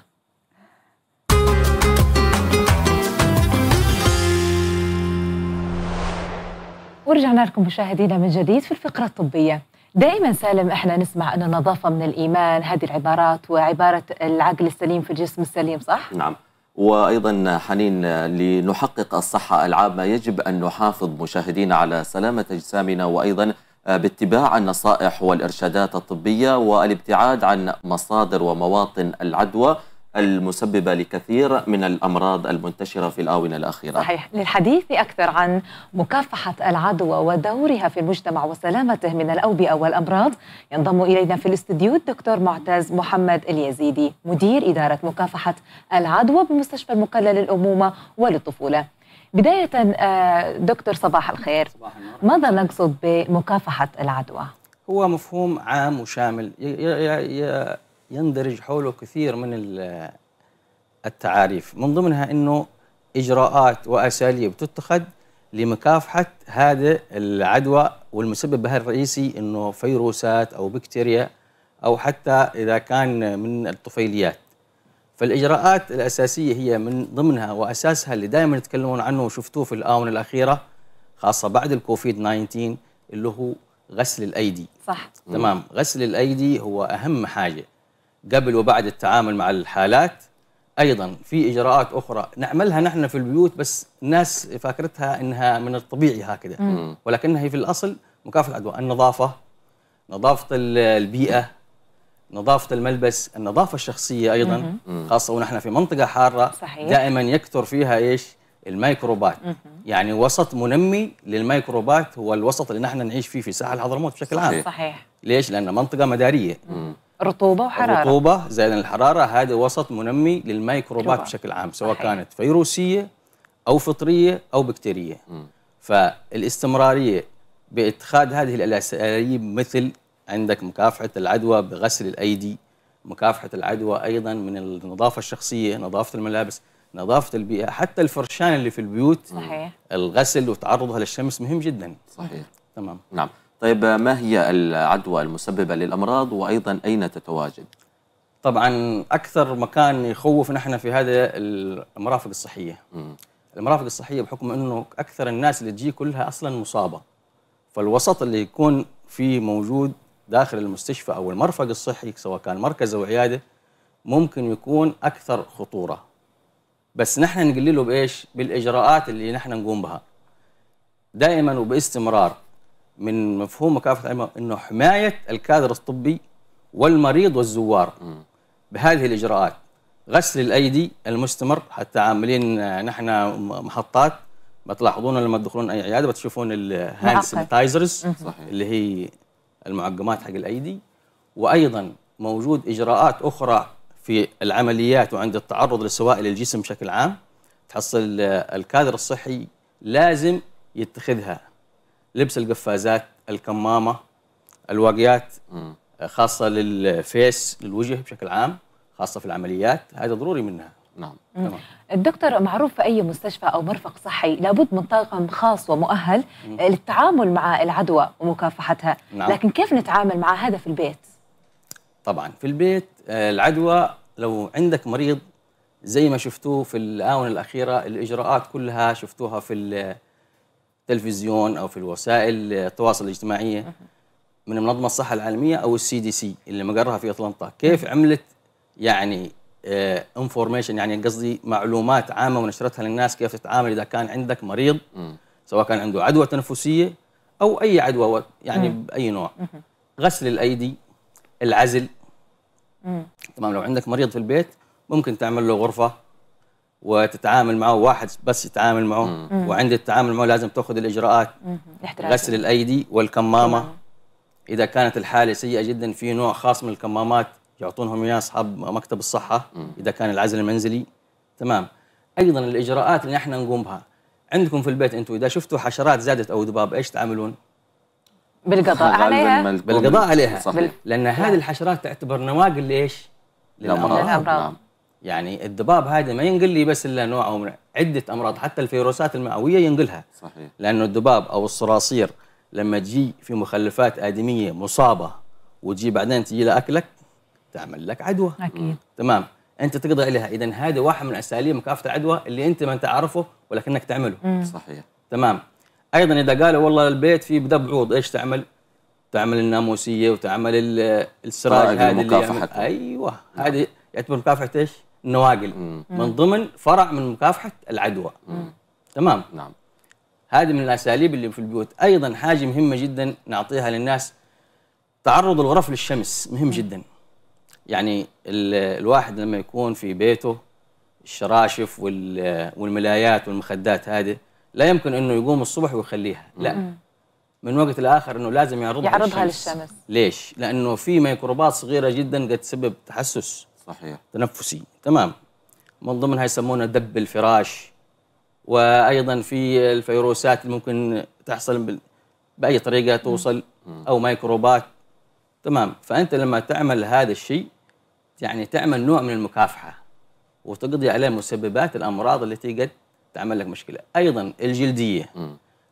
ورجعنا لكم مشاهدينا من جديد في الفقرة الطبية دائما سالم احنا نسمع ان النظافه من الايمان هذه العبارات وعباره العقل السليم في الجسم السليم صح؟ نعم وايضا حنين لنحقق الصحه العامه يجب ان نحافظ مشاهدينا على سلامه اجسامنا وايضا باتباع النصائح والارشادات الطبيه والابتعاد عن مصادر ومواطن العدوى المسببة لكثير من الأمراض المنتشرة في الآونة الأخيرة صحيح للحديث أكثر عن مكافحة العدوى ودورها في المجتمع وسلامته من الأوبئة والأمراض ينضم إلينا في الاستديو الدكتور معتز محمد اليزيدي مدير إدارة مكافحة العدوى بمستشفى المقلة للأمومة وللطفولة بداية آه، دكتور صباح الخير ماذا نقصد بمكافحة العدوى؟ هو مفهوم عام وشامل يندرج حوله كثير من التعاريف من ضمنها انه اجراءات واساليب تتخذ لمكافحه هذا العدوى والمسبب بها الرئيسي انه فيروسات او بكتيريا او حتى اذا كان من الطفيليات فالاجراءات الاساسيه هي من ضمنها واساسها اللي دائما يتكلمون عنه وشفتوه في الاونه الاخيره خاصه بعد الكوفيد 19 اللي هو غسل الايدي صح تمام غسل الايدي هو اهم حاجه قبل وبعد التعامل مع الحالات ايضا في اجراءات اخرى نعملها نحن في البيوت بس الناس فاكرتها انها من الطبيعي هكذا ولكنها هي في الاصل مكافحه العدوى النظافه نظافه البيئه نظافه الملبس النظافه الشخصيه ايضا خاصه ونحن في منطقه حاره صحيح. دائما يكثر فيها ايش الميكروبات يعني وسط منمي للميكروبات هو الوسط اللي نحن نعيش فيه في ساحل حضرموت بشكل عام صحيح ليش لان منطقه مداريه مم. رطوبه وحراره رطوبه زائد الحراره هذا وسط منمي للميكروبات بشكل عام سواء صحيح. كانت فيروسيه او فطريه او بكتيريه م. فالاستمراريه باتخاذ هذه الاساليب مثل عندك مكافحه العدوى بغسل الايدي مكافحه العدوى ايضا من النظافه الشخصيه نظافه الملابس نظافه البيئه حتى الفرشان اللي في البيوت صحيح الغسل وتعرضها للشمس مهم جدا صحيح تمام نعم طيب ما هي العدوى المسببة للأمراض وأيضا أين تتواجد؟ طبعا أكثر مكان يخوف نحن في هذا المرافق الصحية م. المرافق الصحية بحكم أنه أكثر الناس اللي تجي كلها أصلا مصابة فالوسط اللي يكون فيه موجود داخل المستشفى أو المرفق الصحي سواء كان مركز أو عيادة ممكن يكون أكثر خطورة بس نحن نقلله بإيش؟ بالإجراءات اللي نحن نقوم بها دائما وباستمرار من مفهوم مكافحه انه حمايه الكادر الطبي والمريض والزوار بهذه الاجراءات غسل الايدي المستمر حتى عاملين آه، نحن محطات ما تلاحظون لما تدخلون اي عياده بتشوفون الهاند سانيتايزرز اللي هي المعقمات حق الايدي وايضا موجود اجراءات اخرى في العمليات وعند التعرض لسوائل الجسم بشكل عام تحصل آه، الكادر الصحي لازم يتخذها لبس القفازات الكمامه الواقيات آه، خاصه للفيس للوجه بشكل عام خاصه في العمليات هذا ضروري منها نعم تمام. الدكتور معروف في اي مستشفى او مرفق صحي لابد من طاقم خاص ومؤهل مم. آه، للتعامل مع العدوى ومكافحتها نعم. لكن كيف نتعامل مع هذا في البيت طبعا في البيت آه، العدوى لو عندك مريض زي ما شفتوه في الاونه الاخيره الاجراءات كلها شفتوها في التلفزيون او في الوسائل التواصل الاجتماعيه من منظمه الصحه العالميه او السي دي سي اللي مقرها في اطلنطا كيف عملت يعني انفورميشن آه، يعني قصدي معلومات عامه ونشرتها للناس كيف تتعامل اذا كان عندك مريض سواء كان عنده عدوى تنفسيه او اي عدوى يعني باي نوع غسل الايدي العزل تمام لو عندك مريض في البيت ممكن تعمل له غرفه وتتعامل معه واحد بس يتعامل معه وعند التعامل معه لازم تاخذ الاجراءات غسل الايدي والكمامه مم. اذا كانت الحاله سيئه جدا في نوع خاص من الكمامات يعطونهم اياه اصحاب مكتب الصحه مم. اذا كان العزل المنزلي تمام ايضا الاجراءات اللي احنا نقوم بها عندكم في البيت انتم اذا شفتوا حشرات زادت او ذباب ايش تعملون؟ بالقضاء *laughs* عليها بالقضاء عليها صحيح. لان هذه نعم. الحشرات تعتبر نواقل لايش؟ للامراض نعم. يعني الضباب هذا ما ينقل لي بس الا نوع او عده امراض حتى الفيروسات المئويه ينقلها صحيح لانه الذباب او الصراصير لما تجي في مخلفات ادميه مصابه وتجي بعدين تجي لاكلك تعمل لك عدوى اكيد تمام انت تقضي عليها اذا هذا واحد من اساليب مكافحه العدوى اللي انت ما انت عارفه ولكنك تعمله صحيح تمام ايضا اذا قالوا والله البيت فيه بدب عوض ايش تعمل؟ تعمل الناموسيه وتعمل السراج هذه اللي ايوه هذه يعتبر مكافحه ايش؟ النواقل مم. من ضمن فرع من مكافحه العدوى مم. تمام نعم هذه من الاساليب اللي في البيوت ايضا حاجه مهمه جدا نعطيها للناس تعرض الغرف للشمس مهم جدا يعني الواحد لما يكون في بيته الشراشف والملايات والمخدات هذه لا يمكن انه يقوم الصبح ويخليها لا من وقت لاخر انه لازم يعرضها, يعرضها للشمس. للشمس ليش لانه في ميكروبات صغيره جدا قد تسبب تحسس صحيح تنفسي تمام من ضمنها يسمونها دب الفراش وايضا في الفيروسات اللي ممكن تحصل باي طريقه توصل او ميكروبات تمام فانت لما تعمل هذا الشيء يعني تعمل نوع من المكافحه وتقضي على مسببات الامراض التي قد تعمل لك مشكله ايضا الجلديه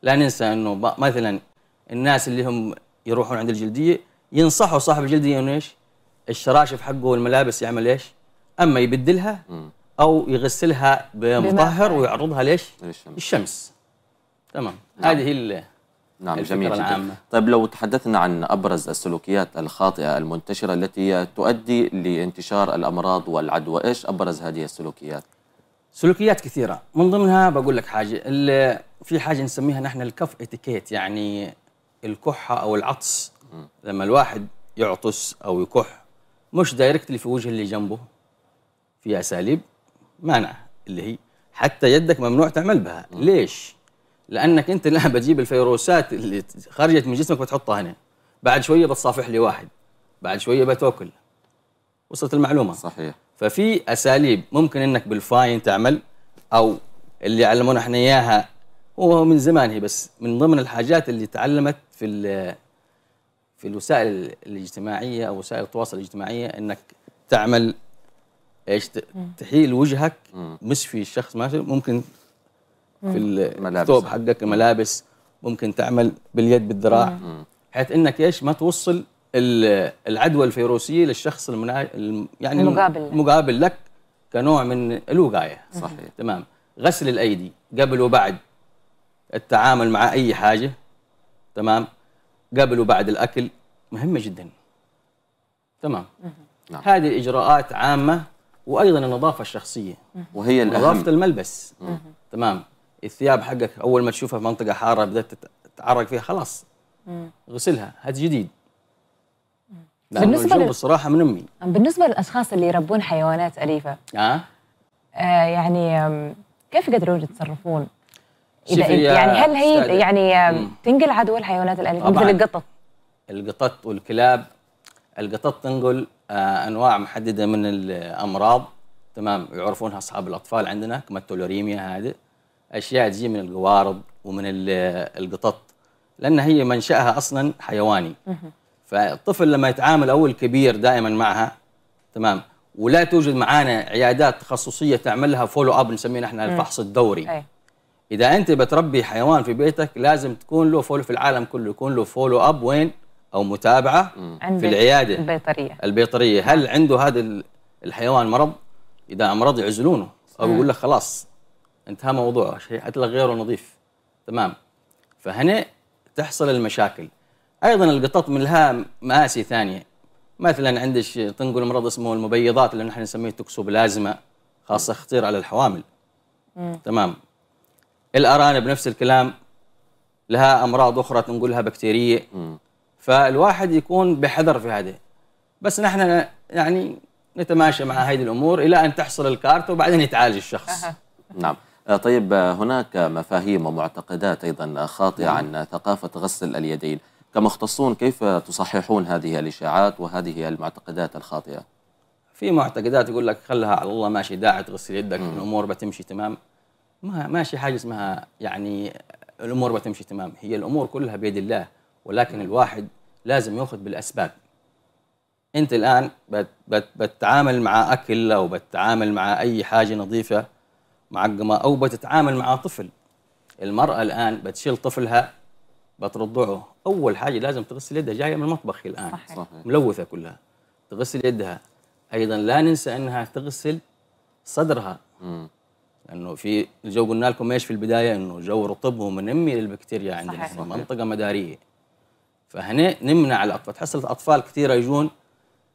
لا ننسى انه مثلا الناس اللي هم يروحون عند الجلديه ينصحوا صاحب الجلديه انه ايش؟ الشراشف حقه والملابس يعمل ايش؟ اما يبدلها او يغسلها بمطهر ويعرضها ليش؟ للشمس الشمس تمام نعم. هذه ال نعم جميل جدا طيب لو تحدثنا عن ابرز السلوكيات الخاطئه المنتشره التي تؤدي لانتشار الامراض والعدوى، ايش ابرز هذه السلوكيات؟ سلوكيات كثيره، من ضمنها بقول لك حاجه، اللي في حاجه نسميها نحن الكف اتيكيت يعني الكحه او العطس م. لما الواحد يعطس او يكح مش دايركتلي في وجه اللي جنبه في اساليب مانعه اللي هي حتى يدك ممنوع تعمل بها ليش لانك انت لا بتجيب الفيروسات اللي خرجت من جسمك بتحطها هنا بعد شويه بتصافح لي واحد بعد شويه بتاكل وصلت المعلومه صحيح ففي اساليب ممكن انك بالفاين تعمل او اللي علمونا احنا اياها هو من زمان هي بس من ضمن الحاجات اللي تعلمت في في الوسائل الاجتماعيه او وسائل التواصل الاجتماعيه انك تعمل ايش تحيل وجهك مش في الشخص ماشي ممكن في الثوب حقك الملابس ممكن تعمل باليد بالذراع بحيث انك ايش ما توصل العدوى الفيروسيه للشخص المنا... يعني المقابل المقابل لك كنوع من الوقايه صحيح تمام غسل الايدي قبل وبعد التعامل مع اي حاجه تمام قبل وبعد الاكل مهمه جدا تمام نعم. هذه الاجراءات عامه وايضا النظافه الشخصيه وهي الاهم نظافه الملبس مم. تمام الثياب حقك اول ما تشوفها في منطقه حاره بدات تتعرق فيها خلاص مم. غسلها هذا جديد بالنسبه لل... بصراحه من امي بالنسبه للاشخاص اللي يربون حيوانات اليفه آه؟ آه يعني كيف قدروا يتصرفون إذا يعني هل هي يعني تنقل عدوى الحيوانات الأليفة مثل القطط؟ القطط والكلاب القطط تنقل آه، أنواع محددة من الأمراض تمام يعرفونها أصحاب الأطفال عندنا كما التولوريميا هذه أشياء تجي من القوارض ومن آه، القطط لأن هي منشأها أصلا حيواني فالطفل لما يتعامل أو الكبير دائما معها تمام ولا توجد معانا عيادات تخصصية تعمل لها فولو أب نسميه نحن الفحص الدوري أي. اذا انت بتربي حيوان في بيتك لازم تكون له فولو في العالم كله يكون له فولو اب وين او متابعه عند في العياده البيطريه البيطريه هل عنده هذا الحيوان مرض اذا مرض يعزلونه او يقول لك خلاص انتهى موضوعه شيء لك غيره نظيف تمام فهنا تحصل المشاكل ايضا القطط من لها مآسي ثانيه مثلا عندك تنقل مرض اسمه المبيضات اللي نحن نسميه توكسوبلازما خاصه خطير على الحوامل مم. تمام الارانب نفس الكلام لها امراض اخرى تنقلها بكتيريه فالواحد يكون بحذر في هذه بس نحن يعني نتماشى مع هذه الامور الى ان تحصل الكارت وبعدين يتعالج الشخص نعم آه، طيب آه، هناك مفاهيم ومعتقدات ايضا خاطئه نعم. عن ثقافه غسل اليدين كمختصون كيف تصححون هذه الاشاعات وهذه المعتقدات الخاطئه في معتقدات يقول لك خلها على الله ماشي داعي تغسل يدك الامور بتمشي تمام ما ماشي حاجه اسمها يعني الامور بتمشي تمام هي الامور كلها بيد الله ولكن نعم. الواحد لازم ياخذ بالاسباب انت الان بت بت بتتعامل مع اكل او بتتعامل مع اي حاجه نظيفه معقمه او بتتعامل مع طفل المراه الان بتشيل طفلها بترضعه اول حاجه لازم تغسل يدها جايه من المطبخ الان صحيح. صحيح. ملوثه كلها تغسل يدها ايضا لا ننسى انها تغسل صدرها لانه في الجو قلنا لكم ايش في البدايه انه جو رطب ومنمي للبكتيريا عندنا صحيح. في منطقه مداريه فهنا نمنع الاطفال تحصل اطفال كثيره يجون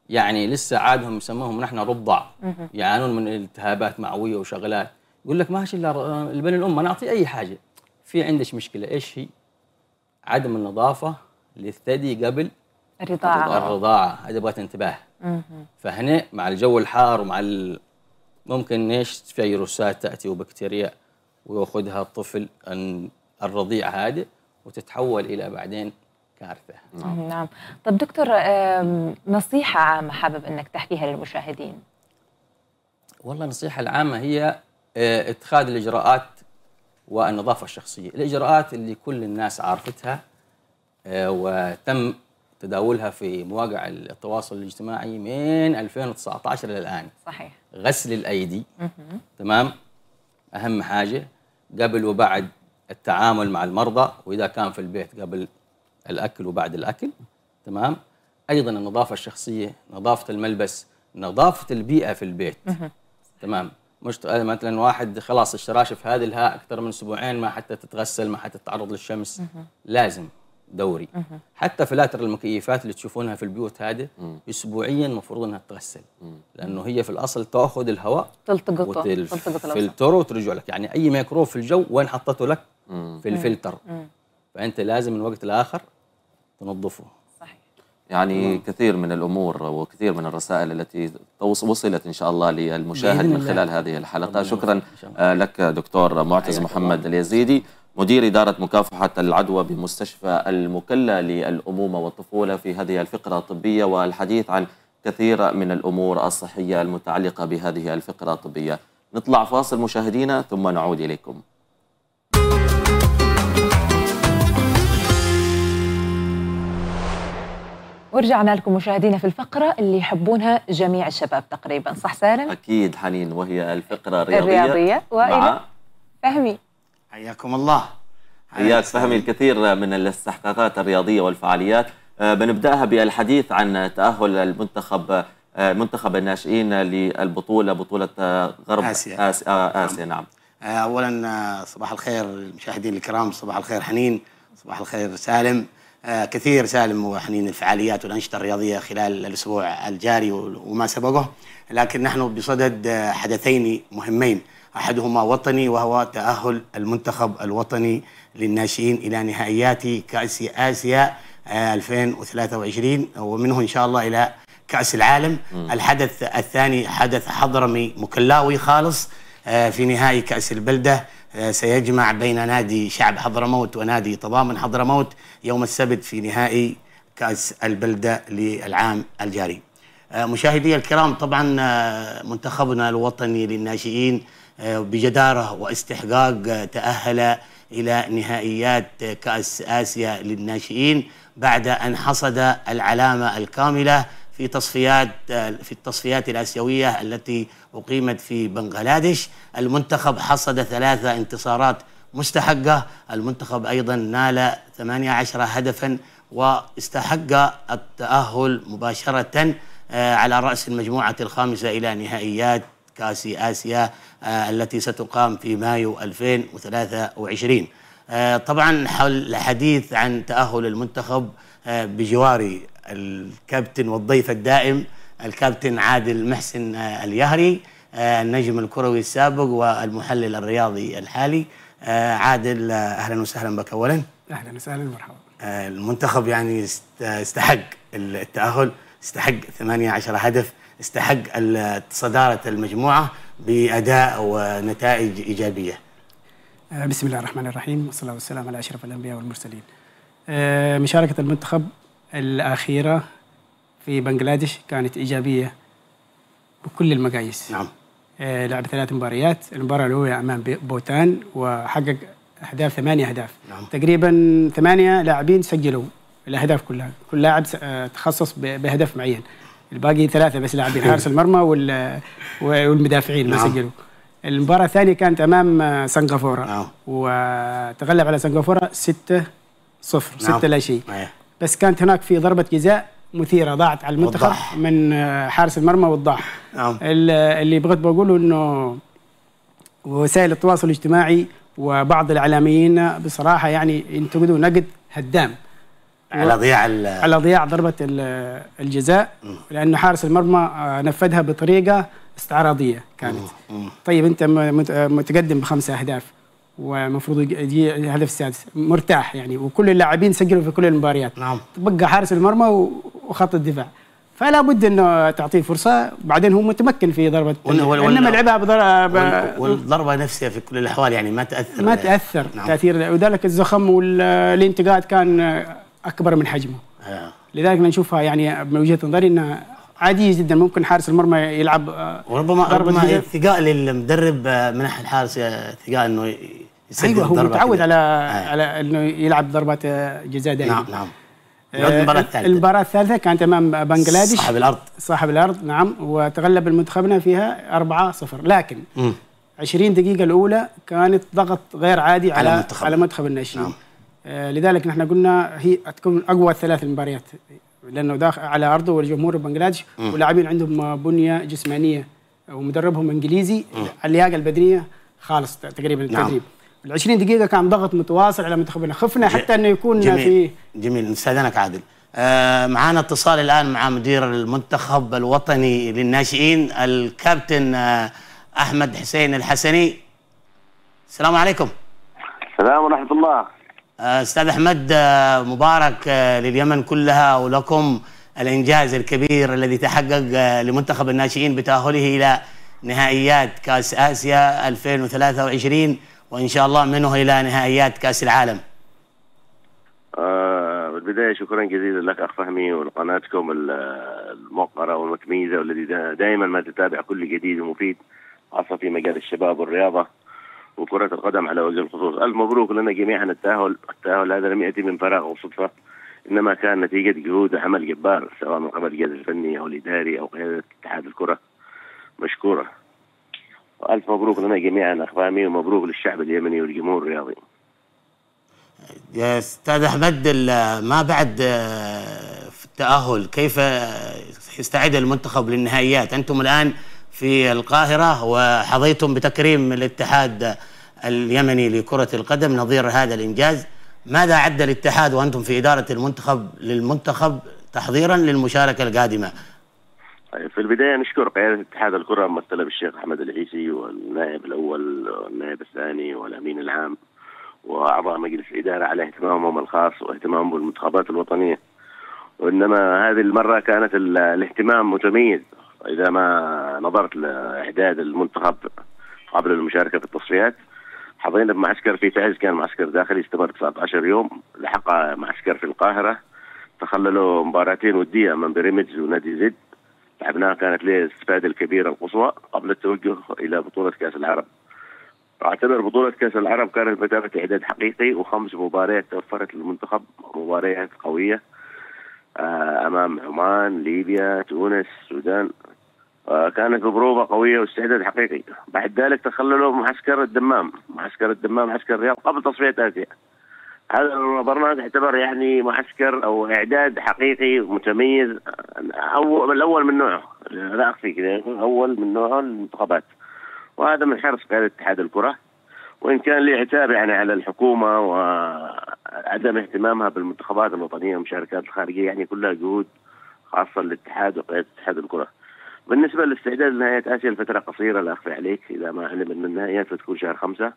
يعني لسه عادهم يسموهم نحن رضع يعانون من التهابات معويه وشغلات يقول لك ماشي الا البن الام انا اعطيه اي حاجه في عندك مشكله ايش هي؟ عدم النظافه للثدي قبل الرضاعه الرضاعه هذا بغيت انتباه فهنا مع الجو الحار ومع ممكن ايش فيروسات تاتي وبكتيريا وياخذها الطفل الرضيع هذا وتتحول الى بعدين كارثه نعم, نعم. طب دكتور نصيحه عامه حابب انك تحكيها للمشاهدين والله النصيحه العامه هي آه، اتخاذ الاجراءات والنظافه الشخصيه الاجراءات اللي كل الناس عارفتها آه، وتم تداولها في مواقع التواصل الاجتماعي من 2019 للان صحيح غسل الايدي تمام اهم حاجه قبل وبعد التعامل مع المرضى واذا كان في البيت قبل الاكل وبعد الاكل تمام ايضا النظافه الشخصيه نظافه الملبس نظافه البيئه في البيت تمام مش مثلا واحد خلاص الشراشف هذه لها اكثر من اسبوعين ما حتى تتغسل ما حتى تتعرض للشمس لازم دوري حتى فلاتر المكيفات اللي تشوفونها في البيوت هذه اسبوعيا المفروض انها تغسل لانه هي في الاصل تاخذ الهواء تلتقطه في تلتقط وترجع لك يعني اي ميكروب في الجو وين حطته لك في الفلتر فانت لازم من وقت لاخر تنظفه صحيح يعني مم. كثير من الامور وكثير من الرسائل التي وصلت ان شاء الله للمشاهد من خلال هذه الحلقه شكرا آه، لك دكتور معتز محمد اليزيدي مدير إدارة مكافحة العدوى بمستشفى المكلا للأمومة والطفولة في هذه الفقرة الطبية والحديث عن كثير من الأمور الصحية المتعلقة بهذه الفقرة الطبية نطلع فاصل مشاهدينا ثم نعود إليكم ورجعنا لكم مشاهدينا في الفقرة اللي يحبونها جميع الشباب تقريبا صح سالم؟ أكيد حنين وهي الفقرة الرياضية الرياضية وإلى فهمي حياكم الله حياك فهمي الكثير من الاستحقاقات الرياضية والفعاليات آه، بنبدأها بالحديث عن تأهل المنتخب آه، منتخب الناشئين للبطولة بطولة آه، غرب آسيا آسيا, آسيا نعم. نعم أولا صباح الخير المشاهدين الكرام صباح الخير حنين صباح الخير سالم كثير سالم وحنين الفعاليات والأنشطة الرياضية خلال الأسبوع الجاري وما سبقه لكن نحن بصدد حدثين مهمين أحدهما وطني وهو تأهل المنتخب الوطني للناشئين إلى نهائيات كأس آسيا 2023 آه، ومنه إن شاء الله إلى كأس العالم م. الحدث الثاني حدث حضرمي مكلاوي خالص آه، في نهائي كأس البلدة آه، سيجمع بين نادي شعب حضرموت ونادي تضامن حضرموت يوم السبت في نهائي كأس البلدة للعام الجاري مشاهدي الكرام طبعا منتخبنا الوطني للناشئين بجدارة واستحقاق تأهل إلى نهائيات كأس آسيا للناشئين بعد أن حصد العلامة الكاملة في تصفيات في التصفيات الآسيوية التي أقيمت في بنغلاديش المنتخب حصد ثلاثة انتصارات مستحقة المنتخب أيضا نال 18 هدفا واستحق التأهل مباشرة آه، على رأس المجموعة الخامسة إلى نهائيات كاس آسيا آه، التي ستقام في مايو 2023 آه، طبعا الحديث عن تأهل المنتخب آه، بجواري الكابتن والضيف الدائم الكابتن عادل محسن اليهري النجم الكروي السابق والمحلل الرياضي الحالي عادل اهلا وسهلا بك اولا اهلا وسهلا مرحبا المنتخب يعني استحق التاهل استحق 18 هدف استحق صدارة المجموعة بأداء ونتائج إيجابية آه، بسم الله الرحمن الرحيم والصلاة والسلام على أشرف الأنبياء والمرسلين آه، مشاركة المنتخب الأخيرة في بنغلاديش كانت إيجابية بكل المقاييس نعم آه، لعب ثلاث مباريات المباراة الأولى أمام بوتان وحقق أهداف ثمانية أهداف نعم. تقريبا ثمانية لاعبين سجلوا الأهداف كلها كل لاعب تخصص بهدف معين الباقي ثلاثه بس لاعبين إيه. حارس المرمى والمدافعين ما نعم. سجلوا المباراه الثانيه كانت امام سنغافوره نعم. وتغلب على سنغافوره 6 صفر 6 نعم. لا شيء إيه. بس كانت هناك في ضربه جزاء مثيره ضاعت على المنتخب من آه، حارس المرمى والضاح نعم. اللي بغيت بقوله انه وسائل التواصل الاجتماعي وبعض الاعلاميين بصراحه يعني ينتقدوا نقد هدام على ضياع على ضياع ضربه الجزاء لانه حارس المرمى آه، نفذها بطريقه استعراضيه كانت طيب انت آه، متقدم بخمسه اهداف ومفروض يجي الهدف السادس مرتاح يعني وكل اللاعبين سجلوا في كل المباريات نعم بقى حارس المرمى وخط الدفاع فلا بد انه تعطيه فرصه بعدين هو متمكن في ضربه انما لعبها بضرب والضربه نفسها في كل الاحوال يعني ما تاثر ما تاثر نعم. تاثير وذلك الزخم والانتقاد كان اكبر من حجمه آه. لذلك نشوفها يعني من وجهه نظري انها عاديه جدا ممكن حارس المرمى يلعب وربما آه، ربما ثقاء للمدرب آه، من ناحيه الحارس ثقاء انه يسجل ايوه هو متعود على آه. على انه يلعب ضربات جزاء دائما نعم نعم المباراة الثالثة المباراة الثالثة كانت أمام بنغلاديش صاحب الأرض صاحب الأرض نعم وتغلب المنتخبنا فيها 4-0 لكن م. 20 دقيقة الأولى كانت ضغط غير عادي على على منتخب, على منتخب الناشئين نعم. آه، لذلك نحن قلنا هي تكون اقوى الثلاث مباريات لانه داخل على ارضه والجمهور بنجلاديش واللاعبين عندهم بنيه جسمانيه ومدربهم انجليزي اللياقه البدنيه خالص تقريبا نعم. التدريب نعم. ال 20 دقيقه كان ضغط متواصل على منتخبنا خفنا حتى انه يكون جميل. في جميل نستاذنك عادل آه معانا اتصال الان مع مدير المنتخب الوطني للناشئين الكابتن آه احمد حسين الحسني السلام عليكم السلام ورحمه الله آه، استاذ احمد آه، مبارك آه، لليمن كلها ولكم الانجاز الكبير الذي تحقق لمنتخب الناشئين بتاهله الى نهائيات كاس اسيا 2023 وان شاء الله منه الى نهائيات كاس العالم. آه بالبدايه شكرا جزيلا لك اخ فهمي ولقناتكم الموقره والمتميزه والذي دائما ما تتابع كل جديد ومفيد خاصه في مجال الشباب والرياضه. وكرة القدم على وجه الخصوص المبروك لنا جميعا التأهل التأهل هذا لم يأتي من فراغ أو صدفة إنما كان نتيجة جهود عمل جبار سواء من قبل الجهاز الفني أو الإداري أو قيادة اتحاد الكرة مشكورة وألف مبروك لنا جميعا أخواني ومبروك للشعب اليمني والجمهور الرياضي يا أستاذ أحمد ما بعد في آه، التأهل كيف يستعد المنتخب للنهائيات أنتم الآن في القاهرة وحظيتم بتكريم الاتحاد اليمني لكرة القدم نظير هذا الإنجاز ماذا عد الاتحاد وأنتم في إدارة المنتخب للمنتخب تحضيرا للمشاركة القادمة طيب، في البداية نشكر قيادة اتحاد الكرة ممثلة بالشيخ أحمد العيسي والنائب الأول والنائب الثاني والأمين العام وأعضاء مجلس الإدارة على اهتمامهم الخاص واهتمامهم بالمنتخبات الوطنية وإنما هذه المرة كانت الاهتمام متميز إذا ما نظرت لإعداد المنتخب قبل المشاركة في التصفيات حظينا بمعسكر في تعز كان معسكر داخلي استمر 19 يوم لحق معسكر في القاهرة تخللوا مباراتين ودية أمام بيراميدز ونادي زد لعبناها كانت الاستفاده الكبيرة القصوى قبل التوجه إلى بطولة كأس العرب اعتبر بطولة كأس العرب كانت بتابع إعداد حقيقي وخمس مباريات توفرت للمنتخب مباريات قوية آه، أمام عمان ليبيا تونس السودان كانت بروبة قوية واستعداد حقيقي بعد ذلك تخللوا معسكر الدمام معسكر الدمام معسكر الرياض قبل تصفية آسيا هذا البرنامج يعتبر يعني معسكر او اعداد حقيقي متميز اول الاول من نوعه لا اخفيك اول من نوعه المنتخبات وهذا من حرص قياده اتحاد الكره وان كان لي عتاب يعني على الحكومه وعدم اهتمامها بالمنتخبات الوطنيه والمشاركات الخارجيه يعني كلها جهود خاصه للاتحاد وقياده اتحاد الكره. بالنسبه للاستعداد لنهايه اسيا الفتره قصيره لا اخفي عليك اذا ما علم ان النهائيات بتكون شهر خمسه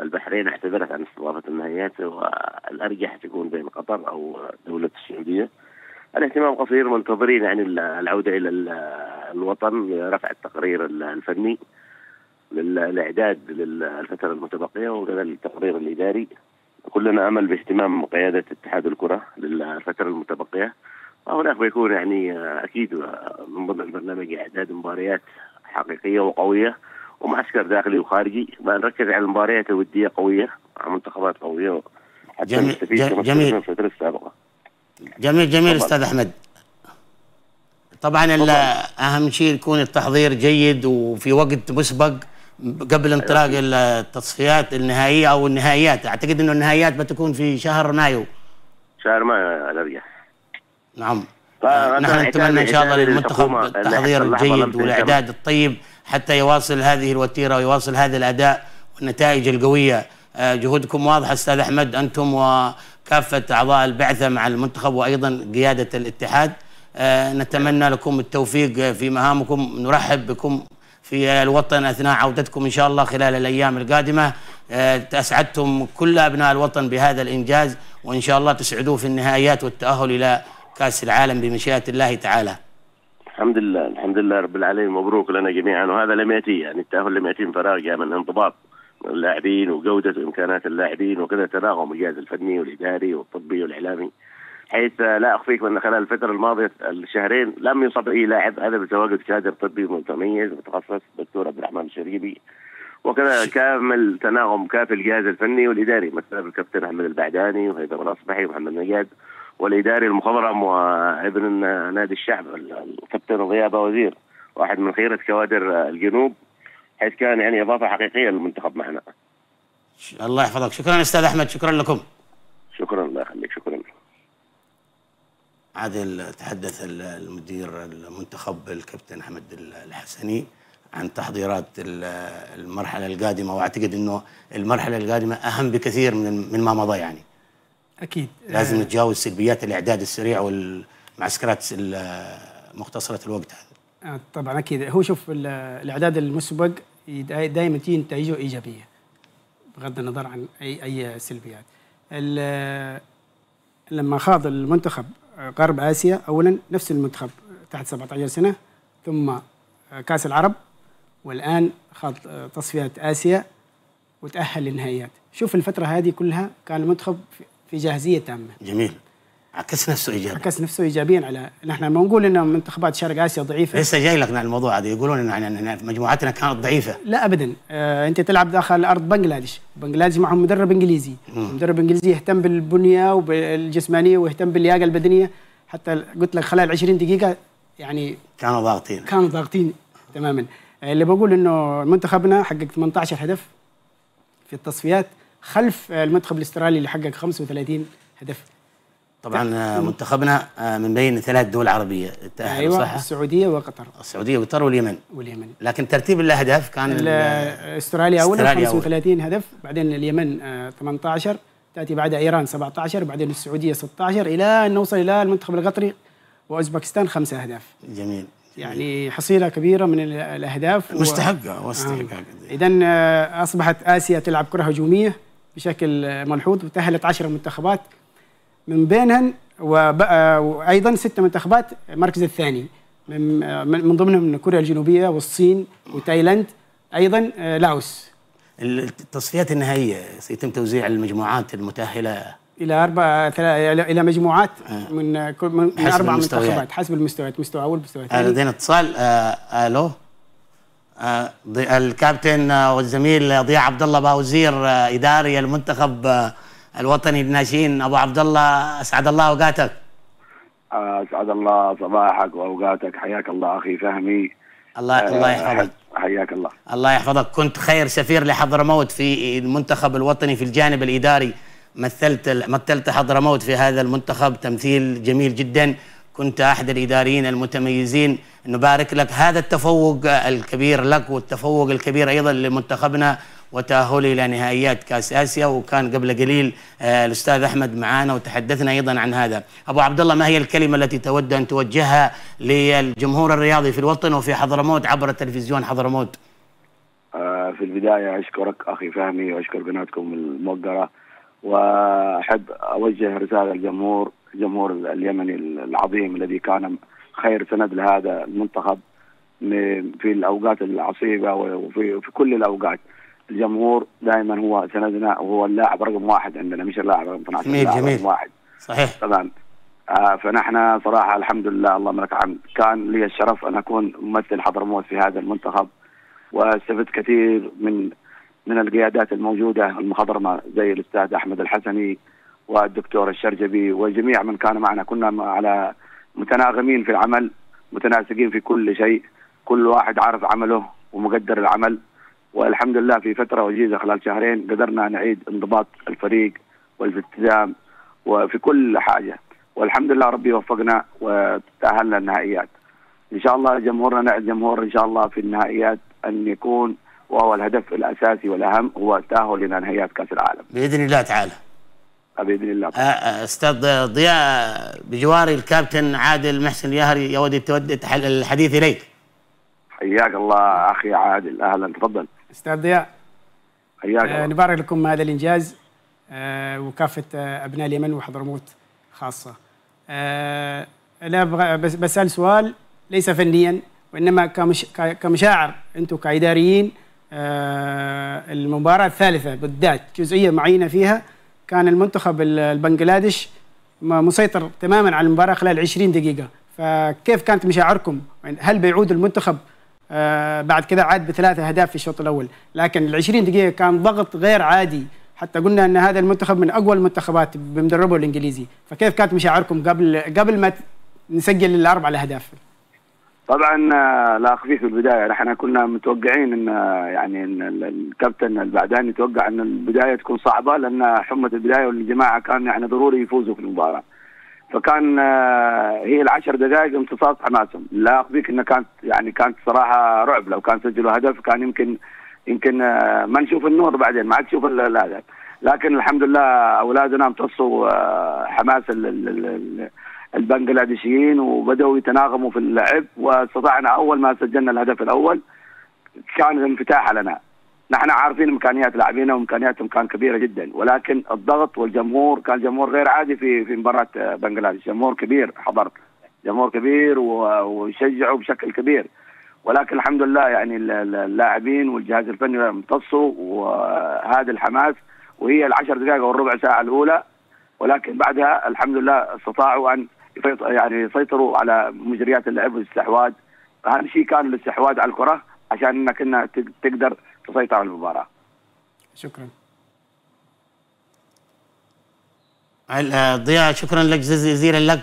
البحرين اعتذرت عن استضافه النهائيات والارجح تكون بين قطر او دوله السعوديه الاهتمام قصير منتظرين يعني العوده الى الوطن رفع التقرير الفني للاعداد للفتره المتبقيه وكذلك التقرير الاداري كلنا امل باهتمام قياده اتحاد الكره للفتره المتبقيه وهناك بيكون يعني آه، اكيد آه، من ضمن البرنامج اعداد مباريات حقيقيه وقويه ومعسكر داخلي وخارجي بنركز على المباريات الوديه قويه مع منتخبات قويه حتى جميل جميل جميل جميل طبعا. استاذ احمد طبعا, طبعاً. اهم شيء يكون التحضير جيد وفي وقت مسبق قبل أيوة. انطلاق التصفيات النهائيه او النهائيات اعتقد انه النهائيات بتكون في شهر مايو شهر مايو على الارجح نعم نحن نتمنى ان شاء الله للمنتخب التحضير الجيد والاعداد الطيب حتى يواصل هذه الوتيره ويواصل هذا الاداء والنتائج القويه آه، جهودكم واضحه استاذ احمد انتم وكافه اعضاء البعثه مع المنتخب وايضا قياده الاتحاد آه، نتمنى لكم التوفيق في مهامكم نرحب بكم في الوطن اثناء عودتكم ان شاء الله خلال الايام القادمه آه، اسعدتم كل ابناء الوطن بهذا الانجاز وان شاء الله تسعدوه في النهائيات والتاهل الى كأس العالم بمشيئة الله تعالى الحمد لله الحمد لله رب العالمين مبروك لنا جميعا وهذا لم يأتي يعني التأهل لم يأتي من فراغ يعني من انضباط اللاعبين وجودة وإمكانات اللاعبين وكذا تناغم الجهاز الفني والإداري والطبي والإعلامي حيث لا أخفيك أن خلال الفترة الماضية الشهرين لم يصب أي لاعب هذا بتواجد كادر طبي متميز متخصص الدكتور عبد الرحمن الشريبي وكذا كامل تناغم كافي الجهاز الفني والإداري مثلا الكابتن احمد البعداني وهيثم الأصبحي ومحمد نجاد والاداري المخضرم وابن نادي الشعب الكابتن ضياء وزير واحد من خيره كوادر الجنوب حيث كان يعني اضافه حقيقيه للمنتخب معنا. الله يحفظك، شكرا استاذ احمد شكرا لكم. شكرا الله يخليك شكرا. عادل تحدث المدير المنتخب الكابتن احمد الحسني عن تحضيرات المرحله القادمه واعتقد انه المرحله القادمه اهم بكثير من ما مضى يعني. اكيد لازم آه. نتجاوز سلبيات الاعداد السريع والمعسكرات آه، مختصره الوقت هذه آه، طبعا اكيد هو شوف الاعداد المسبق دائما تجي نتائجه ايجابيه بغض النظر عن اي اي سلبيات لما خاض المنتخب غرب اسيا اولا نفس المنتخب تحت 17 سنه ثم كاس العرب والان خاض تصفيات اسيا وتاهل للنهائيات شوف الفتره هذه كلها كان المنتخب في جاهزيه تامه. جميل. عكس نفسه ايجابيا عكس نفسه ايجابيا على نحن ما نقول ان منتخبات شرق اسيا ضعيفه لسه جاي لك نعم الموضوع هذا يقولون ان مجموعتنا كانت ضعيفه لا ابدا آه انت تلعب داخل ارض بنجلاديش بنجلاديش معهم مدرب انجليزي مم. مدرب انجليزي يهتم بالبنيه والجسمانيه ويهتم باللياقه البدنيه حتى قلت لك خلال 20 دقيقه يعني كانوا ضاغطين كانوا ضاغطين تماما اللي بقول انه منتخبنا حقق 18 هدف في التصفيات خلف المنتخب الاسترالي اللي حقق 35 هدف طبعا آه، منتخبنا آه، من بين ثلاث دول عربيه التاهل أيوة صح؟ السعوديه وقطر السعوديه وقطر واليمن واليمن لكن ترتيب الاهداف كان استراليا اولا 35 هدف بعدين اليمن 18 آه، تاتي بعدها ايران 17 بعدين السعوديه 16 الى ان نوصل الى المنتخب القطري واوزبكستان خمسة اهداف جميل يعني حصيله كبيره من الاهداف مستحقه مستحقه اذا اصبحت اسيا تلعب كره هجوميه بشكل ملحوظ وتأهلت 10 منتخبات من بينهن وأيضا ست منتخبات المركز الثاني من من ضمنهم كوريا الجنوبية والصين وتايلاند أيضا آه، لاوس التصفيات النهائية سيتم توزيع المجموعات المتأهلة إلى أربع إلى مجموعات آه. من من أربع منتخبات حسب المستويات مستوى آه، أول مستوى ثاني لدينا اتصال آه ألو آه، آه، الكابتن آه، والزميل ضياء عبد الله باوزير آه، اداري المنتخب الوطني للناشئين ابو عبد الله اسعد الله اوقاتك اسعد الله صباحك واوقاتك حياك الله اخي فهمي الله الله يحفظك حياك الله الله يحفظك كنت خير سفير لحضرموت في المنتخب الوطني في الجانب الاداري مثلت مثلت حضرموت في هذا المنتخب تمثيل جميل جدا كنت احد الاداريين المتميزين نبارك لك هذا التفوق الكبير لك والتفوق الكبير ايضا لمنتخبنا وتاهله الى نهائيات كاس اسيا وكان قبل قليل آه، الاستاذ احمد معانا وتحدثنا ايضا عن هذا. ابو عبد الله ما هي الكلمه التي تود ان توجهها للجمهور الرياضي في الوطن وفي حضرموت عبر تلفزيون حضرموت؟ آه، في البدايه اشكرك اخي فهمي واشكر قناتكم الموقره واحب اوجه رساله للجمهور الجمهور اليمني العظيم الذي كان خير سند لهذا المنتخب في الاوقات العصيبه وفي في كل الاوقات الجمهور دائما هو سندنا وهو اللاعب رقم واحد عندنا مش اللاعب رقم 12 جميل جميل رقم واحد صحيح طبعا آه فنحن صراحه الحمد لله اللهم لك الحمد كان لي الشرف ان اكون ممثل حضرموت في هذا المنتخب واستفدت كثير من من القيادات الموجوده المخضرمه زي الاستاذ احمد الحسني والدكتور الشرجبي وجميع من كان معنا كنا على متناغمين في العمل متناسقين في كل شيء كل واحد عارف عمله ومقدر العمل والحمد لله في فتره وجيزه خلال شهرين قدرنا نعيد انضباط الفريق والالتزام وفي كل حاجه والحمد لله ربي وفقنا وتاهلنا النهائيات ان شاء الله جمهورنا نعد جمهور ان شاء الله في النهائيات ان يكون وهو الهدف الاساسي والاهم هو التاهل الى نهائيات كاس العالم باذن الله تعالى باذن الله آه، آه، استاذ ضياء بجواري الكابتن عادل محسن اليهري يود الحديث اليك حياك الله اخي عادل اهلا تفضل استاذ ضياء حياك آه، الله نبارك لكم هذا الانجاز وكافه ابناء اليمن وحضرموت خاصه انا بسال سؤال ليس فنيا وانما كمش... كمشاعر انتم كاداريين المباراه الثالثه بالذات جزئيه معينه فيها كان المنتخب البنغلاديش مسيطر تماما على المباراه خلال 20 دقيقه فكيف كانت مشاعركم يعني هل بيعود المنتخب آه، بعد كذا عاد بثلاثه اهداف في الشوط الاول لكن ال 20 دقيقه كان ضغط غير عادي حتى قلنا ان هذا المنتخب من اقوى المنتخبات بمدربه الانجليزي فكيف كانت مشاعركم قبل قبل ما نسجل الاربع اهداف طبعا آه، لا اخفي في البدايه نحن كنا متوقعين ان آه، يعني إن الكابتن البعدان يتوقع ان البدايه تكون صعبه لان حمه البدايه والجماعه كان يعني ضروري يفوزوا في المباراه. فكان آه، هي العشر دقائق امتصاص حماسهم، لا اخفيك انها كانت يعني كانت صراحه رعب لو كان سجلوا هدف كان يمكن يمكن ما نشوف النور بعدين ما عاد تشوف الهدف، لكن الحمد لله اولادنا امتصوا حماس ال ال ال البنغلاديشيين وبداوا يتناغموا في اللعب واستطعنا اول ما سجلنا الهدف الاول كان الانفتاح لنا نحن عارفين امكانيات لاعبينا وامكانياتهم كان كبيره جدا ولكن الضغط والجمهور كان جمهور غير عادي في في مباراه بنغلاديش جمهور كبير حضرت جمهور كبير ويشجعوا بشكل كبير ولكن الحمد لله يعني اللاعبين والجهاز الفني امتصوا وهذا الحماس وهي العشر دقائق والربع ساعه الاولى ولكن بعدها الحمد لله استطاعوا ان يعني سيطروا على مجريات اللعب والاستحواذ اهم شيء كان الاستحواذ على الكره عشان انك انها تقدر تسيطر على المباراه. شكرا. آه، ضياء شكرا لك جزيلا لك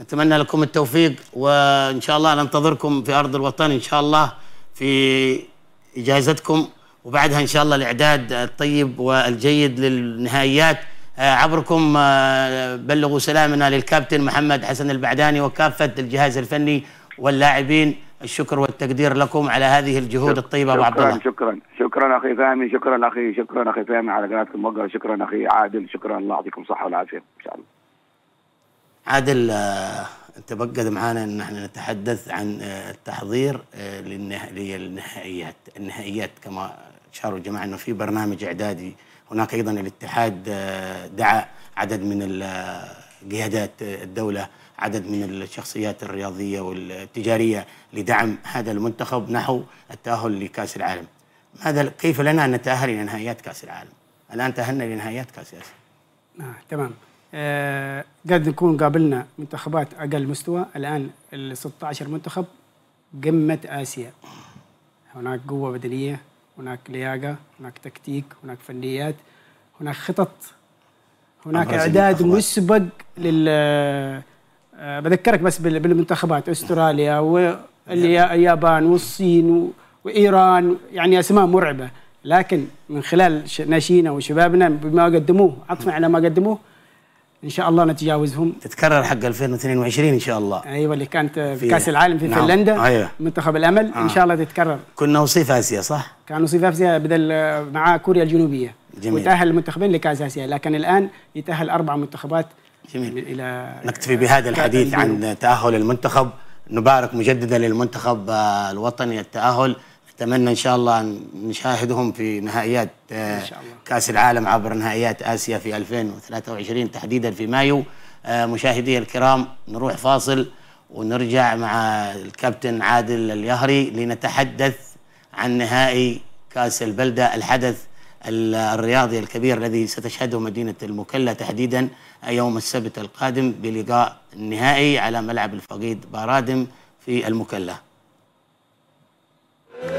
اتمنى لكم التوفيق وان شاء الله ننتظركم في ارض الوطن ان شاء الله في اجازتكم وبعدها ان شاء الله الاعداد الطيب والجيد للنهائيات آه، عبركم آه، بلغوا سلامنا للكابتن محمد حسن البعداني وكافة الجهاز الفني واللاعبين الشكر والتقدير لكم على هذه الجهود الطيبة أبو عبد الله شكرا شكرا أخي فهمي شكرا أخي شكرا أخي فهمي على قناتكم وقرا شكرا أخي عادل شكرا الله يعطيكم الصحة والعافية إن شاء الله عادل آه، تبقد معانا ان احنا نتحدث عن التحضير للنهائيات النهائيات كما شاروا الجماعه انه في برنامج اعدادي هناك أيضا الاتحاد آه، دعا عدد من قيادات آه، الدولة عدد من الشخصيات الرياضية والتجارية لدعم هذا المنتخب نحو التأهل لكأس العالم هذا كيف لنا أن نتأهل إلى نهائيات كأس العالم الآن تأهلنا لنهائيات كأس آسيا آه، نعم، تمام آه، قد نكون قابلنا منتخبات أقل مستوى الآن ال 16 منتخب قمة آسيا هناك قوة بدنية هناك لياقه هناك تكتيك هناك فنيات هناك خطط هناك اعداد مسبق لل آه، بذكرك بس بالمنتخبات استراليا واليابان والصين وايران يعني اسماء مرعبه لكن من خلال ناشئينا وشبابنا بما قدموه عطفا على ما قدموه ان شاء الله نتجاوزهم تتكرر حق 2022 ان شاء الله ايوه اللي كانت في كاس العالم في نعم. فنلندا أيوة. منتخب الامل آه. ان شاء الله تتكرر كنا وصيف اسيا صح كان وصيف اسيا بدل آه، مع كوريا الجنوبيه جميل وتاهل المنتخبين لكاس اسيا لكن الان يتاهل اربع منتخبات جميل الى نكتفي بهذا الحديث عن تاهل المنتخب نبارك مجددا للمنتخب آه، الوطني التاهل اتمنى ان شاء الله ان نشاهدهم في نهائيات إن شاء الله. آه، كاس العالم عبر نهائيات اسيا في 2023 تحديدا في مايو آه، مشاهدي الكرام نروح فاصل ونرجع مع الكابتن عادل اليهري لنتحدث عن نهائي كاس البلده الحدث الرياضي الكبير الذي ستشهده مدينه المكلا تحديدا يوم السبت القادم بلقاء النهائي على ملعب الفقيد بارادم في المكلا عدنا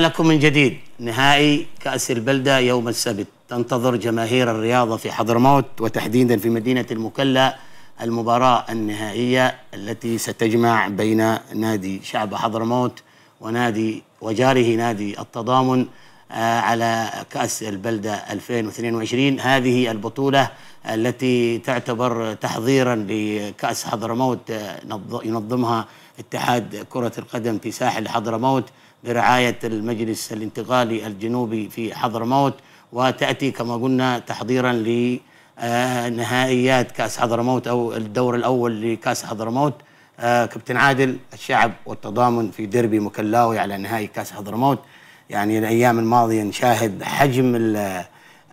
لكم من جديد نهائي كأس البلدة يوم السبت تنتظر جماهير الرياضة في حضرموت وتحديدا في مدينة المكلا المباراة النهائية التي ستجمع بين نادي شعب حضرموت ونادي وجاره نادي التضامن آه، على كأس البلدة 2022 هذه البطولة التي تعتبر تحضيرا لكأس حضرموت آه، ينظمها اتحاد كرة القدم في ساحل حضرموت برعاية المجلس الانتقالي الجنوبي في حضرموت وتأتي كما قلنا تحضيرا لنهائيات آه، كأس حضرموت أو الدور الأول لكأس حضرموت آه كابتن عادل الشعب والتضامن في ديربي مكلاوي على نهائي كاس حضرموت يعني الايام الماضيه نشاهد حجم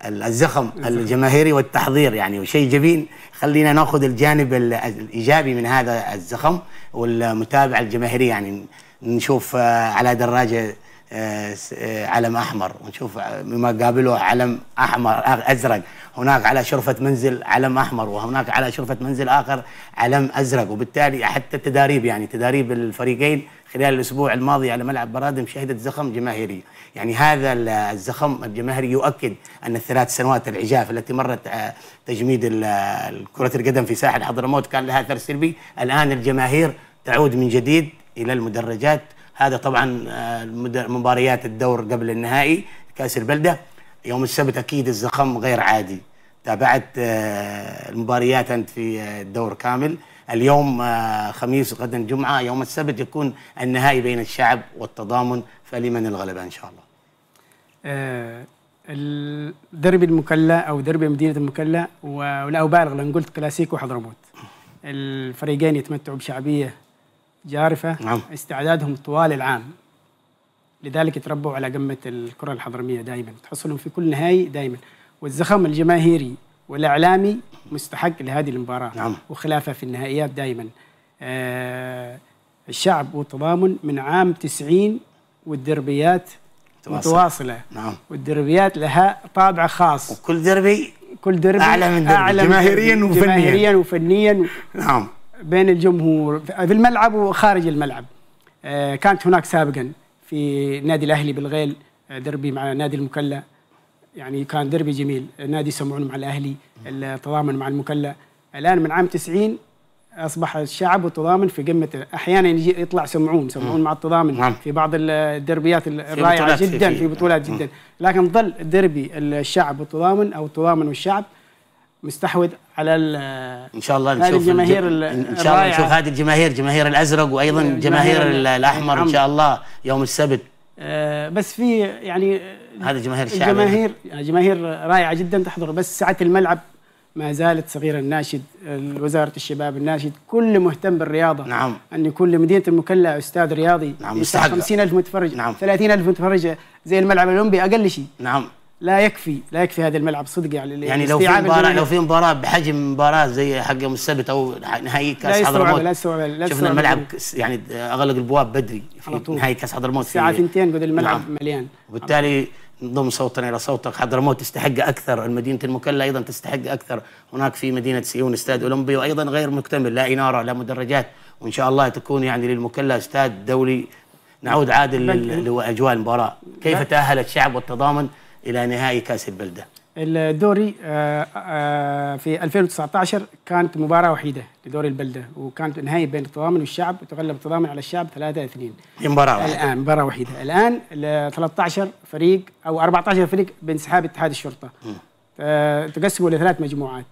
الزخم الجماهيري والتحضير يعني وشيء جميل خلينا ناخذ الجانب الايجابي من هذا الزخم والمتابعه الجماهيريه يعني نشوف آه، على دراجه آه، علم احمر ونشوف ما قابله علم احمر آه، ازرق هناك على شرفه منزل علم احمر وهناك على شرفه منزل اخر علم ازرق وبالتالي حتى التداريب يعني تداريب الفريقين خلال الاسبوع الماضي على ملعب برادم شهدت زخم جماهيري يعني هذا الزخم الجماهيري يؤكد ان الثلاث سنوات العجاف التي مرت آه، تجميد كره القدم في ساحل حضرموت كان لها اثر سلبي الان الجماهير تعود من جديد الى المدرجات هذا طبعا آه، مباريات الدور قبل النهائي كاس البلده يوم السبت اكيد الزخم غير عادي تابعت آه، المباريات انت في آه، الدور كامل اليوم خميس غدا جمعه يوم السبت يكون النهائي بين الشعب والتضامن فلمن الغلبه ان شاء الله الدربي المكلا او دربي مدينه المكلا لان قلت كلاسيكو حضرموت الفريقين يتمتعوا بشعبيه جارفة نعم. استعدادهم طوال العام لذلك يتربوا على قمة الكرة الحضرمية دائما تحصلهم في كل نهائي دائما والزخم الجماهيري والإعلامي مستحق لهذه المباراة نعم. وخلافه في النهائيات دائما آه الشعب والتضامن من عام 90 والدربيات متواصلة, متواصلة. نعم والدربيات لها طابع خاص وكل دربي كل دربي أعلى من دربي أعلى جماهيريا وفنيا جماهيريا وفنيا نعم بين الجمهور في الملعب وخارج الملعب آه، كانت هناك سابقا في نادي الاهلي بالغيل آه، دربي مع نادي المكلا يعني كان دربي جميل نادي سمعون مع الاهلي التضامن مع المكلا الان من عام 90 اصبح الشعب والتضامن في قمه احيانا يجي يطلع سمعون سمعون مع التضامن نعم. في بعض الدربيات الرائعه في جدا في, في بطولات جدا لكن ظل دربي الشعب والتضامن او التضامن والشعب مستحوذ على ان شاء الله نشوف الجماهير ان شاء الله نشوف هذه الجماهير جماهير الازرق وايضا جماهير الاحمر ان شاء الله يوم السبت آه، بس في يعني هذا جماهير الشعب جماهير يعني جماهير رائعه جدا تحضر بس سعه الملعب ما زالت صغيره الناشد وزاره الشباب الناشد كل مهتم بالرياضه نعم ان يكون لمدينه المكلا استاذ رياضي نعم 50000 متفرج نعم 30000 متفرج زي الملعب الاولمبي اقل شيء نعم لا يكفي لا يكفي هذا الملعب صدق يعني يعني لو في مباراه لو في مباراه بحجم مباراه زي حق يوم السبت او نهائي كاس حضرموت لا يستوعب لا شفنا الملعب يعني اغلق البواب بدري في نهائي كاس حضرموت الساعه 2 قد الملعب نعم. مليان وبالتالي نضم صوتنا الى صوتك حضرموت تستحق اكثر مدينه المكلا ايضا تستحق اكثر هناك في مدينه سيون استاد اولمبي وايضا غير مكتمل لا اناره لا مدرجات وان شاء الله تكون يعني للمكلا استاد دولي نعود عاد لاجواء المباراه كيف تاهل الشعب والتضامن الى نهائي كاس البلده الدوري آه، آه، في 2019 كانت مباراه وحيده لدوري البلده وكانت نهائي بين التضامن والشعب وتغلب التضامن على الشعب 3 2 مباراه واحده الان مباراه وحيده الان 13 فريق او 14 فريق بانسحاب اتحاد الشرطه تقسموا لثلاث مجموعات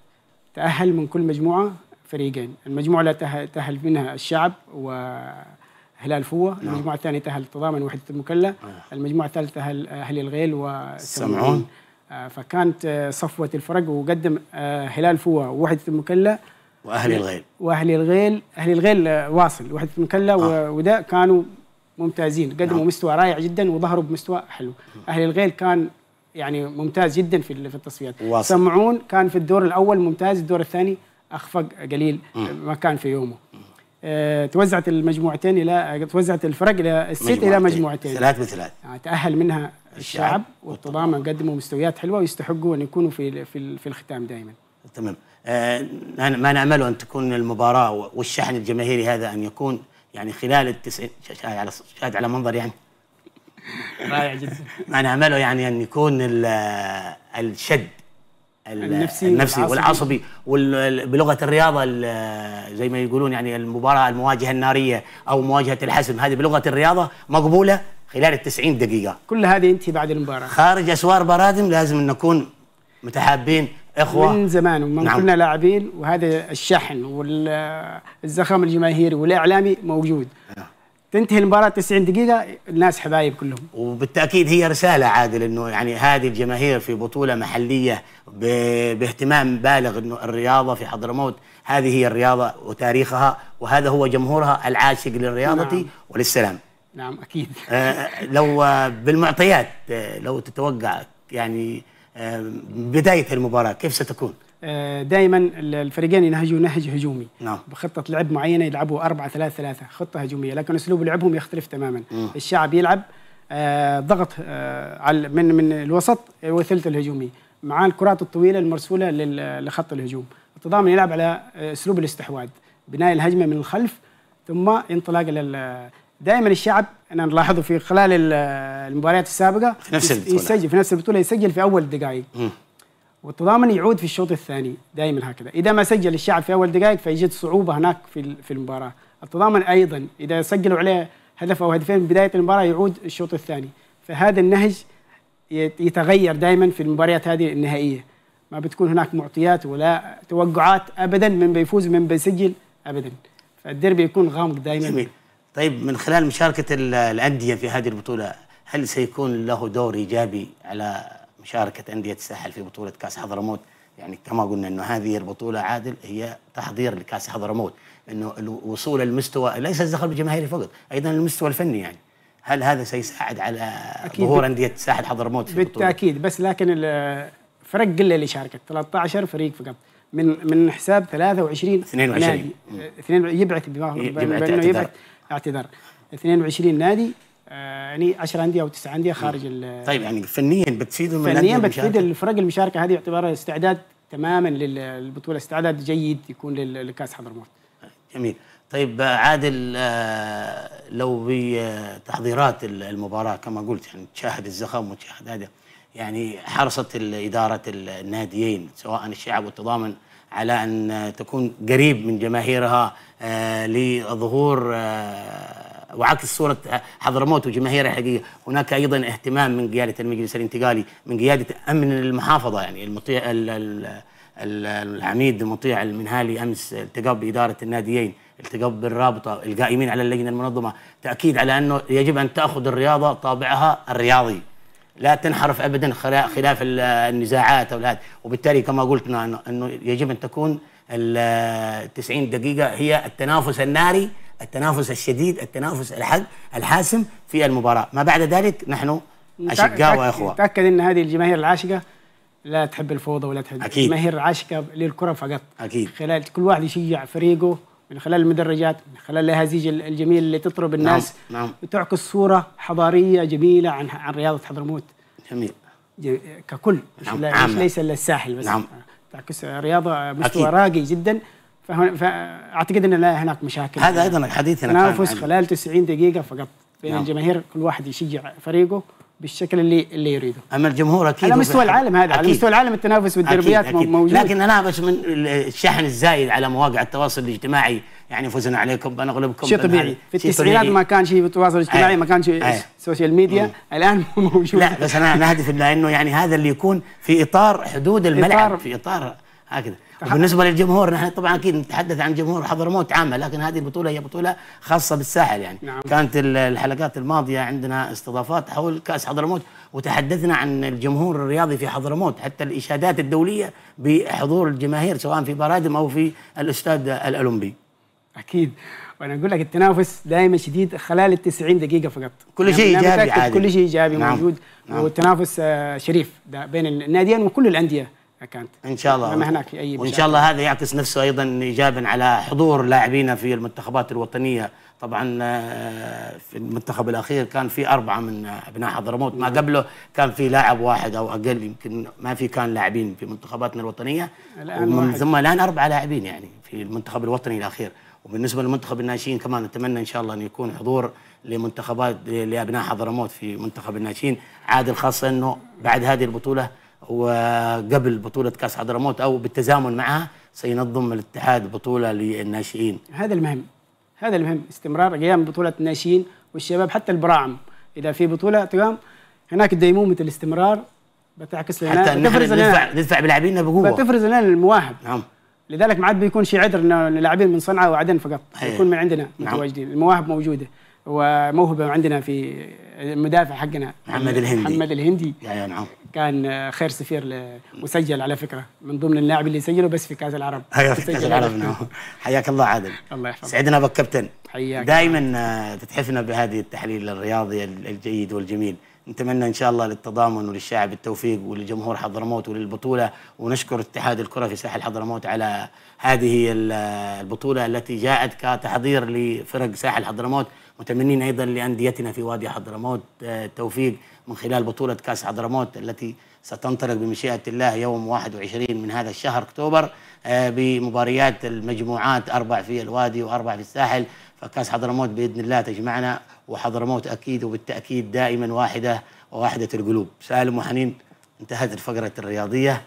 تاهل من كل مجموعه فريقين المجموعه اللي تاهل منها الشعب و هلال فوة نعم. المجموعة الثانية تهل التضامن وحدة المكلا آه. المجموعة الثالثة أهل, أهل الغيل وسمعون آه فكانت آه، صفوة الفرق وقدم آه هلال فوة ووحدة المكلا وأهل الغيل وأهل الغيل أهل الغيل آه، واصل وحدة المكلا آه. وده كانوا ممتازين قدموا نعم. مستوى رائع جدا وظهروا بمستوى حلو أهل الغيل كان يعني ممتاز جدا في التصفيات سمعون كان في الدور الأول ممتاز الدور الثاني أخفق قليل ما كان في يومه آه، توزعت المجموعتين الى توزعت الفرق الى الست الى مجموعتين ثلاث بثلاث يعني آه، تاهل منها الشعب والتضامن قدموا مستويات حلوه ويستحقوا ان يكونوا في في, في الختام دائما تمام آه ما نامله ان تكون المباراه والشحن الجماهيري هذا ان يكون يعني خلال التسعين شاهد على شاهد على منظر يعني *laughs* رائع جدا *laughs* ما نامله يعني ان يكون الشد النفسي, النفسي والعصبي, بلغه الرياضه زي ما يقولون يعني المباراه المواجهه الناريه او مواجهه الحسم هذه بلغه الرياضه مقبوله خلال ال 90 دقيقه كل هذه انت بعد المباراه خارج اسوار برادم لازم نكون متحابين اخوه من زمان ومن نعم. كنا لاعبين وهذا الشحن والزخم الجماهيري والاعلامي موجود نعم. تنتهي المباراة 90 دقيقة الناس حبايب كلهم وبالتأكيد هي رسالة عادل أنه يعني هذه الجماهير في بطولة محلية باهتمام بالغ أنه الرياضة في حضرموت هذه هي الرياضة وتاريخها وهذا هو جمهورها العاشق للرياضة نعم. وللسلام نعم أكيد آه لو آه، بالمعطيات آه، لو تتوقع يعني آه، بداية المباراة كيف ستكون؟ آه، دائما الفريقين ينهجوا نهج هجومي نعم. بخطه لعب معينه يلعبوا 4 3 3 خطه هجوميه لكن اسلوب لعبهم يختلف تماما مم. الشعب يلعب آه، ضغط آه، على من من الوسط والثلث الهجومي مع الكرات الطويله المرسوله لخط الهجوم التضامن يلعب على اسلوب الاستحواذ بناء الهجمه من الخلف ثم انطلاق لل دائما الشعب انا نلاحظه في خلال المباريات السابقه في نفس البطوله يسجل في نفس البطوله يسجل في اول الدقائق والتضامن يعود في الشوط الثاني دائما هكذا إذا ما سجل الشعب في أول دقائق فيجد صعوبة هناك في في المباراة التضامن أيضا إذا سجلوا عليه هدف أو هدفين في بداية المباراة يعود الشوط الثاني فهذا النهج يتغير دائما في المباريات هذه النهائية ما بتكون هناك معطيات ولا توقعات أبدا من بيفوز من بيسجل أبدا فالديربي يكون غامض دائما جميل طيب من خلال مشاركة الأندية في هذه البطولة هل سيكون له دور إيجابي على مشاركه انديه الساحل في بطوله كاس حضرموت يعني كما قلنا انه هذه البطوله عادل هي تحضير لكاس حضرموت انه الوصول المستوى ليس الزخر الجماهيري فقط ايضا المستوى الفني يعني هل هذا سيساعد على ظهور انديه الساحل حضرموت في بالتاكيد البطولة؟ بس لكن الفرق قله اللي شاركت 13 فريق فقط من من حساب 23 22 نادي 2 يبعث بما يبعث اعتذار 22 نادي آه، يعني 10 انديه او 9 انديه خارج طيب يعني فنيا بتفيد فنيا بتفيد الفرق المشاركه هذه يعتبر استعداد تماما للبطوله استعداد جيد يكون لكاس حضرموت جميل طيب عادل آه، لو بتحضيرات آه، المباراه كما قلت يعني تشاهد الزخم وتشاهد هذا يعني حرصت اداره الناديين سواء الشعب والتضامن على ان تكون قريب من جماهيرها لظهور وعكس صورة حضرموت وجماهيرها الحقيقية هناك أيضا اهتمام من قيادة المجلس الانتقالي من قيادة أمن المحافظة يعني المطيع العميد مطيع المنهالي أمس التقى بإدارة الناديين التقى بالرابطة القائمين على اللجنة المنظمة تأكيد على أنه يجب أن تأخذ الرياضة طابعها الرياضي لا تنحرف ابدا خلاف النزاعات او هذا وبالتالي كما قلت انه يجب ان تكون ال 90 دقيقه هي التنافس الناري التنافس الشديد التنافس الحق الحاسم في المباراة ما بعد ذلك نحن أشقاء وإخوة تأكد أن هذه الجماهير العاشقة لا تحب الفوضى ولا تحب أكيد جماهير عاشقة للكرة فقط أكيد خلال كل واحد يشجع فريقه من خلال المدرجات من خلال الهزيج الجميل اللي تطرب نعم، الناس نعم نعم وتعكس صورة حضارية جميلة عن عن رياضة حضرموت جميل ككل نعم. ليس للساحل بس نعم. تعكس رياضة مستوى أكيد. راقي جدا فاعتقد ان لا هناك مشاكل هذا ايضا الحديث هناك تنافس خلال 90 دقيقه فقط بين نعم. الجماهير كل واحد يشجع فريقه بالشكل اللي اللي يريده اما الجمهور اكيد على مستوى العالم هذا أكيد. على مستوى العالم التنافس والدربيات موجود لكن انا بس من الشحن الزايد على مواقع التواصل الاجتماعي يعني فزنا عليكم بنغلبكم شيء طبيعي في التسعينات ما كان شيء بالتواصل الاجتماعي ما كان شيء سوشيال ميديا مم. الان موجود لا بس انا نهدف لانه يعني هذا اللي يكون في اطار حدود الملعب إطار في اطار هكذا وبالنسبه للجمهور نحن طبعا اكيد نتحدث عن جمهور حضرموت عامه لكن هذه البطوله هي بطوله خاصه بالساحل يعني نعم. كانت الحلقات الماضيه عندنا استضافات حول كاس حضرموت وتحدثنا عن الجمهور الرياضي في حضرموت حتى الاشادات الدوليه بحضور الجماهير سواء في برادم او في الاستاد الاولمبي اكيد وانا اقول لك التنافس دائما شديد خلال ال 90 دقيقه فقط كل يعني شيء ايجابي نعم، عادي كل شيء ايجابي نعم. موجود نعم. والتنافس شريف بين الناديين وكل الانديه كانت ان شاء الله ما هناك اي وان شاء الله هذا يعكس نفسه ايضا ايجابا على حضور لاعبينا في المنتخبات الوطنيه طبعا آه، في المنتخب الاخير كان في اربعه من ابناء حضرموت ما نعم. قبله كان في لاعب واحد او اقل يمكن ما في كان لاعبين في منتخباتنا الوطنيه ومن ثم الان اربعه لاعبين يعني في المنتخب الوطني الاخير وبالنسبه لمنتخب الناشئين كمان نتمنى ان شاء الله ان يكون حضور لمنتخبات لابناء حضرموت في منتخب الناشئين عادل خاصه انه بعد هذه البطوله وقبل بطولة كأس حضرموت أو بالتزامن معها سينظم الاتحاد بطولة للناشئين هذا المهم هذا المهم استمرار قيام بطولة الناشئين والشباب حتى البراعم إذا في بطولة تقام هناك ديمومة الاستمرار بتعكس لنا حتى بتفرز لنا ندفع بلاعبينا بقوة بتفرز لنا المواهب نعم لذلك ما عاد بيكون شيء عذر ان اللاعبين من صنعاء وعدن فقط أيه. يكون من عندنا نعم. متواجدين نعم. المواهب موجوده وموهبه عندنا في المدافع حقنا محمد الهندي محمد الهندي يا نعم كان خير سفير وسجل على فكره من ضمن اللاعب اللي سجله بس في كاس العرب ايوه في كاس العرب نعم *laughs* حياك الله عادل الله يحفظك سعدنا بك كابتن حياك دائما آه، تتحفنا بهذه التحليل الرياضي الجيد والجميل نتمنى ان شاء الله للتضامن وللشعب التوفيق ولجمهور حضرموت وللبطوله ونشكر اتحاد الكره في ساحل حضرموت على هذه البطوله التي جاءت كتحضير لفرق ساحل حضرموت متمنين ايضا لانديتنا في وادي حضرموت آه، التوفيق من خلال بطوله كاس حضرموت التي ستنطلق بمشيئه الله يوم 21 من هذا الشهر اكتوبر آه، بمباريات المجموعات اربع في الوادي واربع في الساحل فكاس حضرموت باذن الله تجمعنا وحضرموت اكيد وبالتاكيد دائما واحده وواحده القلوب سالم وحنين انتهت الفقره الرياضيه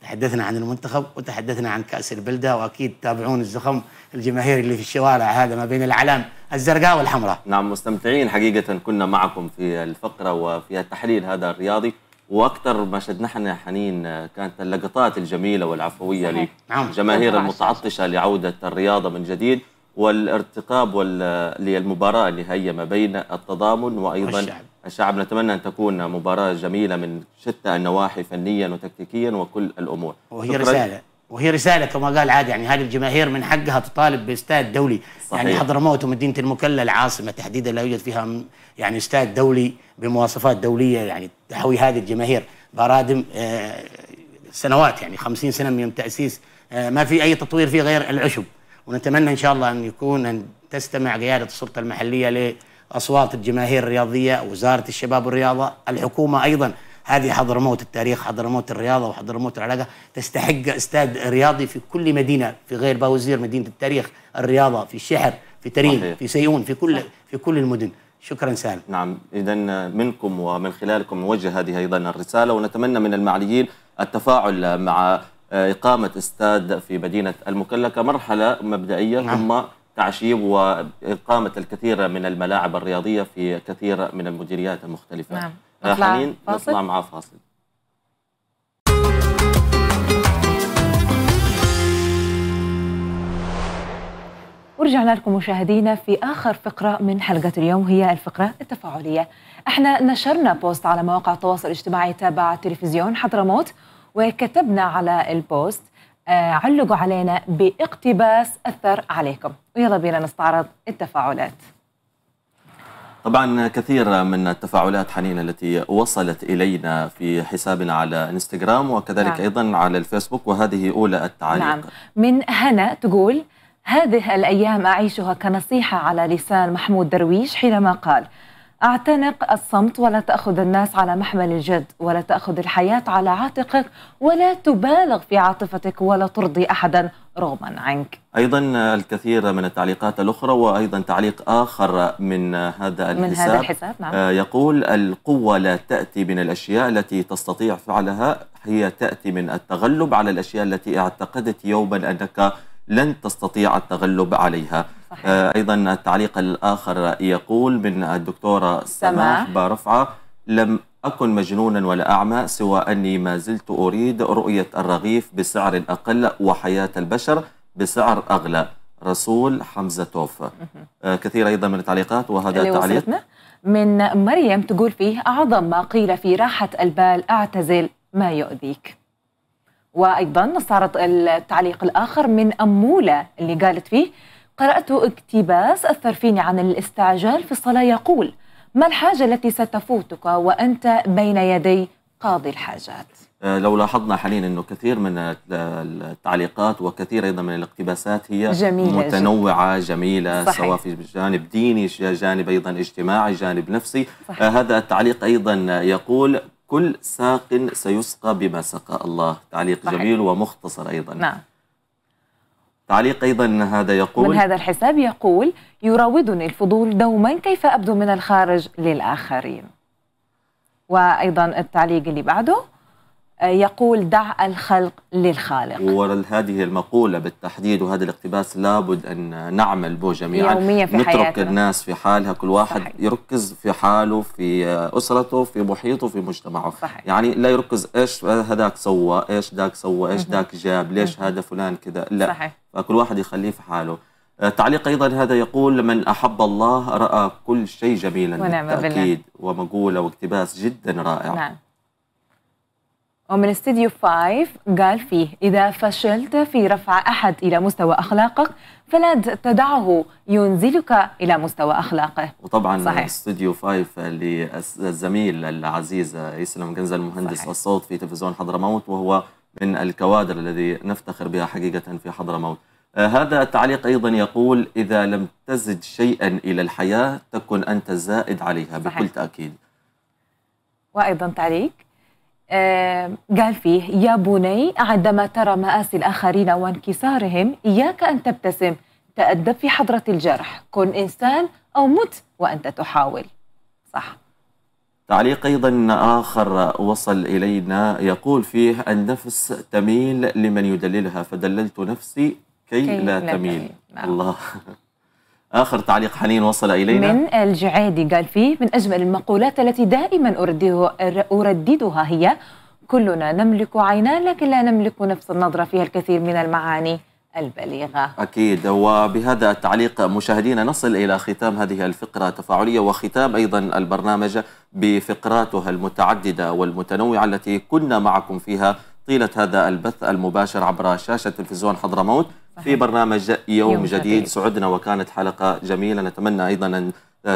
تحدثنا عن المنتخب وتحدثنا عن كأس البلدة وأكيد تابعون الزخم الجماهير اللي في الشوارع هذا ما بين الأعلام الزرقاء والحمراء نعم مستمتعين حقيقة كنا معكم في الفقرة وفي التحليل هذا الرياضي واكثر ما شدنا حنين كانت اللقطات الجميله والعفويه للجماهير نعم. المتعطشه لعوده الرياضه من جديد والارتقاب للمباراه اللي هي ما بين التضامن وايضا والشعب. الشعب نتمنى أن تكون مباراة جميلة من شتى النواحي فنيا وتكتيكيا وكل الأمور وهي رسالة وهي رساله كما قال عاد يعني هذه الجماهير من حقها تطالب باستاد دولي يعني صحيح. يعني حضرموت ومدينه المكلا العاصمه تحديدا لا يوجد فيها يعني استاد دولي بمواصفات دوليه يعني تحوي هذه الجماهير بارادم آه، سنوات يعني 50 سنه من تاسيس آه، ما في اي تطوير فيه غير العشب ونتمنى ان شاء الله ان يكون ان تستمع قياده السلطه المحليه أصوات الجماهير الرياضية وزارة الشباب والرياضة الحكومة أيضا هذه حضرموت التاريخ حضرموت الرياضة وحضرموت العلاقة تستحق استاد رياضي في كل مدينة في غير باوزير مدينة التاريخ الرياضة في الشحر في ترين في سيئون في كل في كل المدن شكرا سالم نعم اذا منكم ومن خلالكم نوجه هذه ايضا الرساله ونتمنى من المعنيين التفاعل مع اقامه استاد في مدينه المكلكه مرحله مبدئيه نعم. ثم تعشيب وإقامة الكثير من الملاعب الرياضية في كثير من المديريات المختلفة نعم آه، نطلع حنين فاصل. نطلع مع فاصل ورجعنا لكم مشاهدينا في آخر فقرة من حلقة اليوم هي الفقرة التفاعلية احنا نشرنا بوست على مواقع التواصل الاجتماعي تابع تلفزيون حضرموت وكتبنا على البوست آه، علقوا علينا باقتباس أثر عليكم ويلا بينا نستعرض التفاعلات طبعا كثير من التفاعلات حنين التي وصلت إلينا في حسابنا على انستغرام وكذلك نعم. أيضا على الفيسبوك وهذه أولى التعليقات نعم. من هنا تقول هذه الأيام أعيشها كنصيحة على لسان محمود درويش حينما قال اعتنق الصمت ولا تأخذ الناس على محمل الجد ولا تأخذ الحياة على عاتقك ولا تبالغ في عاطفتك ولا ترضي أحدا رغما عنك أيضا الكثير من التعليقات الأخرى وأيضا تعليق آخر من هذا الحساب, من هذا الحساب نعم. آه، يقول القوة لا تأتي من الأشياء التي تستطيع فعلها هي تأتي من التغلب على الأشياء التي اعتقدت يوما أنك لن تستطيع التغلب عليها صحيح. آه، أيضا التعليق الآخر يقول من الدكتورة سماح برفعة لم أكن مجنونا ولا أعمى سوى أني ما زلت أريد رؤية الرغيف بسعر أقل وحياة البشر بسعر أغلى رسول حمزة توف آه، كثير أيضا من التعليقات وهذا التعليق من مريم تقول فيه أعظم ما قيل في راحة البال أعتزل ما يؤذيك وأيضا صارت التعليق الآخر من أمولة اللي قالت فيه قرأت اقتباس أثر فيني عن الاستعجال في الصلاة يقول ما الحاجة التي ستفوتك وأنت بين يدي قاضي الحاجات آه، لو لاحظنا حاليا انه كثير من التعليقات وكثير ايضا من الاقتباسات هي جميلة متنوعه جميلة, جميله صحيح. سواء في جانب ديني جانب ايضا اجتماعي جانب نفسي آه، صحيح. هذا التعليق ايضا يقول كل ساق سيسقى بما سقى الله تعليق صحيح. جميل ومختصر ايضا نعم. تعليق أيضا هذا يقول من هذا الحساب يقول يراودني الفضول دوما كيف أبدو من الخارج للآخرين وأيضا التعليق اللي بعده يقول دع الخلق للخالق وهذه هذه المقولة بالتحديد وهذا الاقتباس لابد أن نعمل به جميعا يومية في نترك حياتنا. الناس في حالها كل واحد صحيح. يركز في حاله في أسرته في محيطه في مجتمعه صحيح. يعني لا يركز إيش هذاك سوى إيش ذاك سوى إيش ذاك جاب ليش هذا فلان كذا لا صحيح. فكل واحد يخليه في حاله آه، تعليق ايضا هذا يقول من احب الله راى كل شيء جميلا ونعم بالتاكيد بالله. ومقوله واقتباس جدا رائع نعم. ومن استديو 5 قال فيه إذا فشلت في رفع أحد إلى مستوى أخلاقك فلا تدعه ينزلك إلى مستوى أخلاقه وطبعا صحيح. استوديو 5 للزميل العزيز يسلم جنزة المهندس صحيح. الصوت في تلفزيون حضرموت وهو من الكوادر الذي نفتخر بها حقيقة في حضرموت آه هذا التعليق أيضا يقول إذا لم تزد شيئا إلى الحياة تكن أنت زائد عليها صحيح. بكل تأكيد وأيضا تعليق آه، قال فيه يا بني عندما ترى مآسي الآخرين وانكسارهم إياك أن تبتسم تأدب في حضرة الجرح كن إنسان أو مت وأنت تحاول صح تعليق أيضا آخر وصل إلينا يقول فيه النفس تميل لمن يدللها فدللت نفسي كي, كي لا, لا تميل, تميل. نعم. الله آخر تعليق حاليا وصل إلينا من الجعادي قال فيه من أجمل المقولات التي دائما أرددها هي كلنا نملك عينان لكن لا نملك نفس النظرة فيها الكثير من المعاني البليغة أكيد وبهذا التعليق مشاهدينا نصل إلى ختام هذه الفقرة التفاعلية وختام أيضا البرنامج بفقراتها المتعددة والمتنوعة التي كنا معكم فيها طيلة هذا البث المباشر عبر شاشة تلفزيون حضرموت في برنامج يوم, جديد سعدنا وكانت حلقة جميلة نتمنى أيضا أن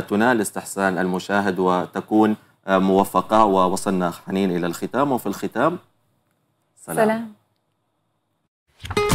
تنال استحسان المشاهد وتكون موفقة ووصلنا حنين إلى الختام وفي الختام سلام, سلام.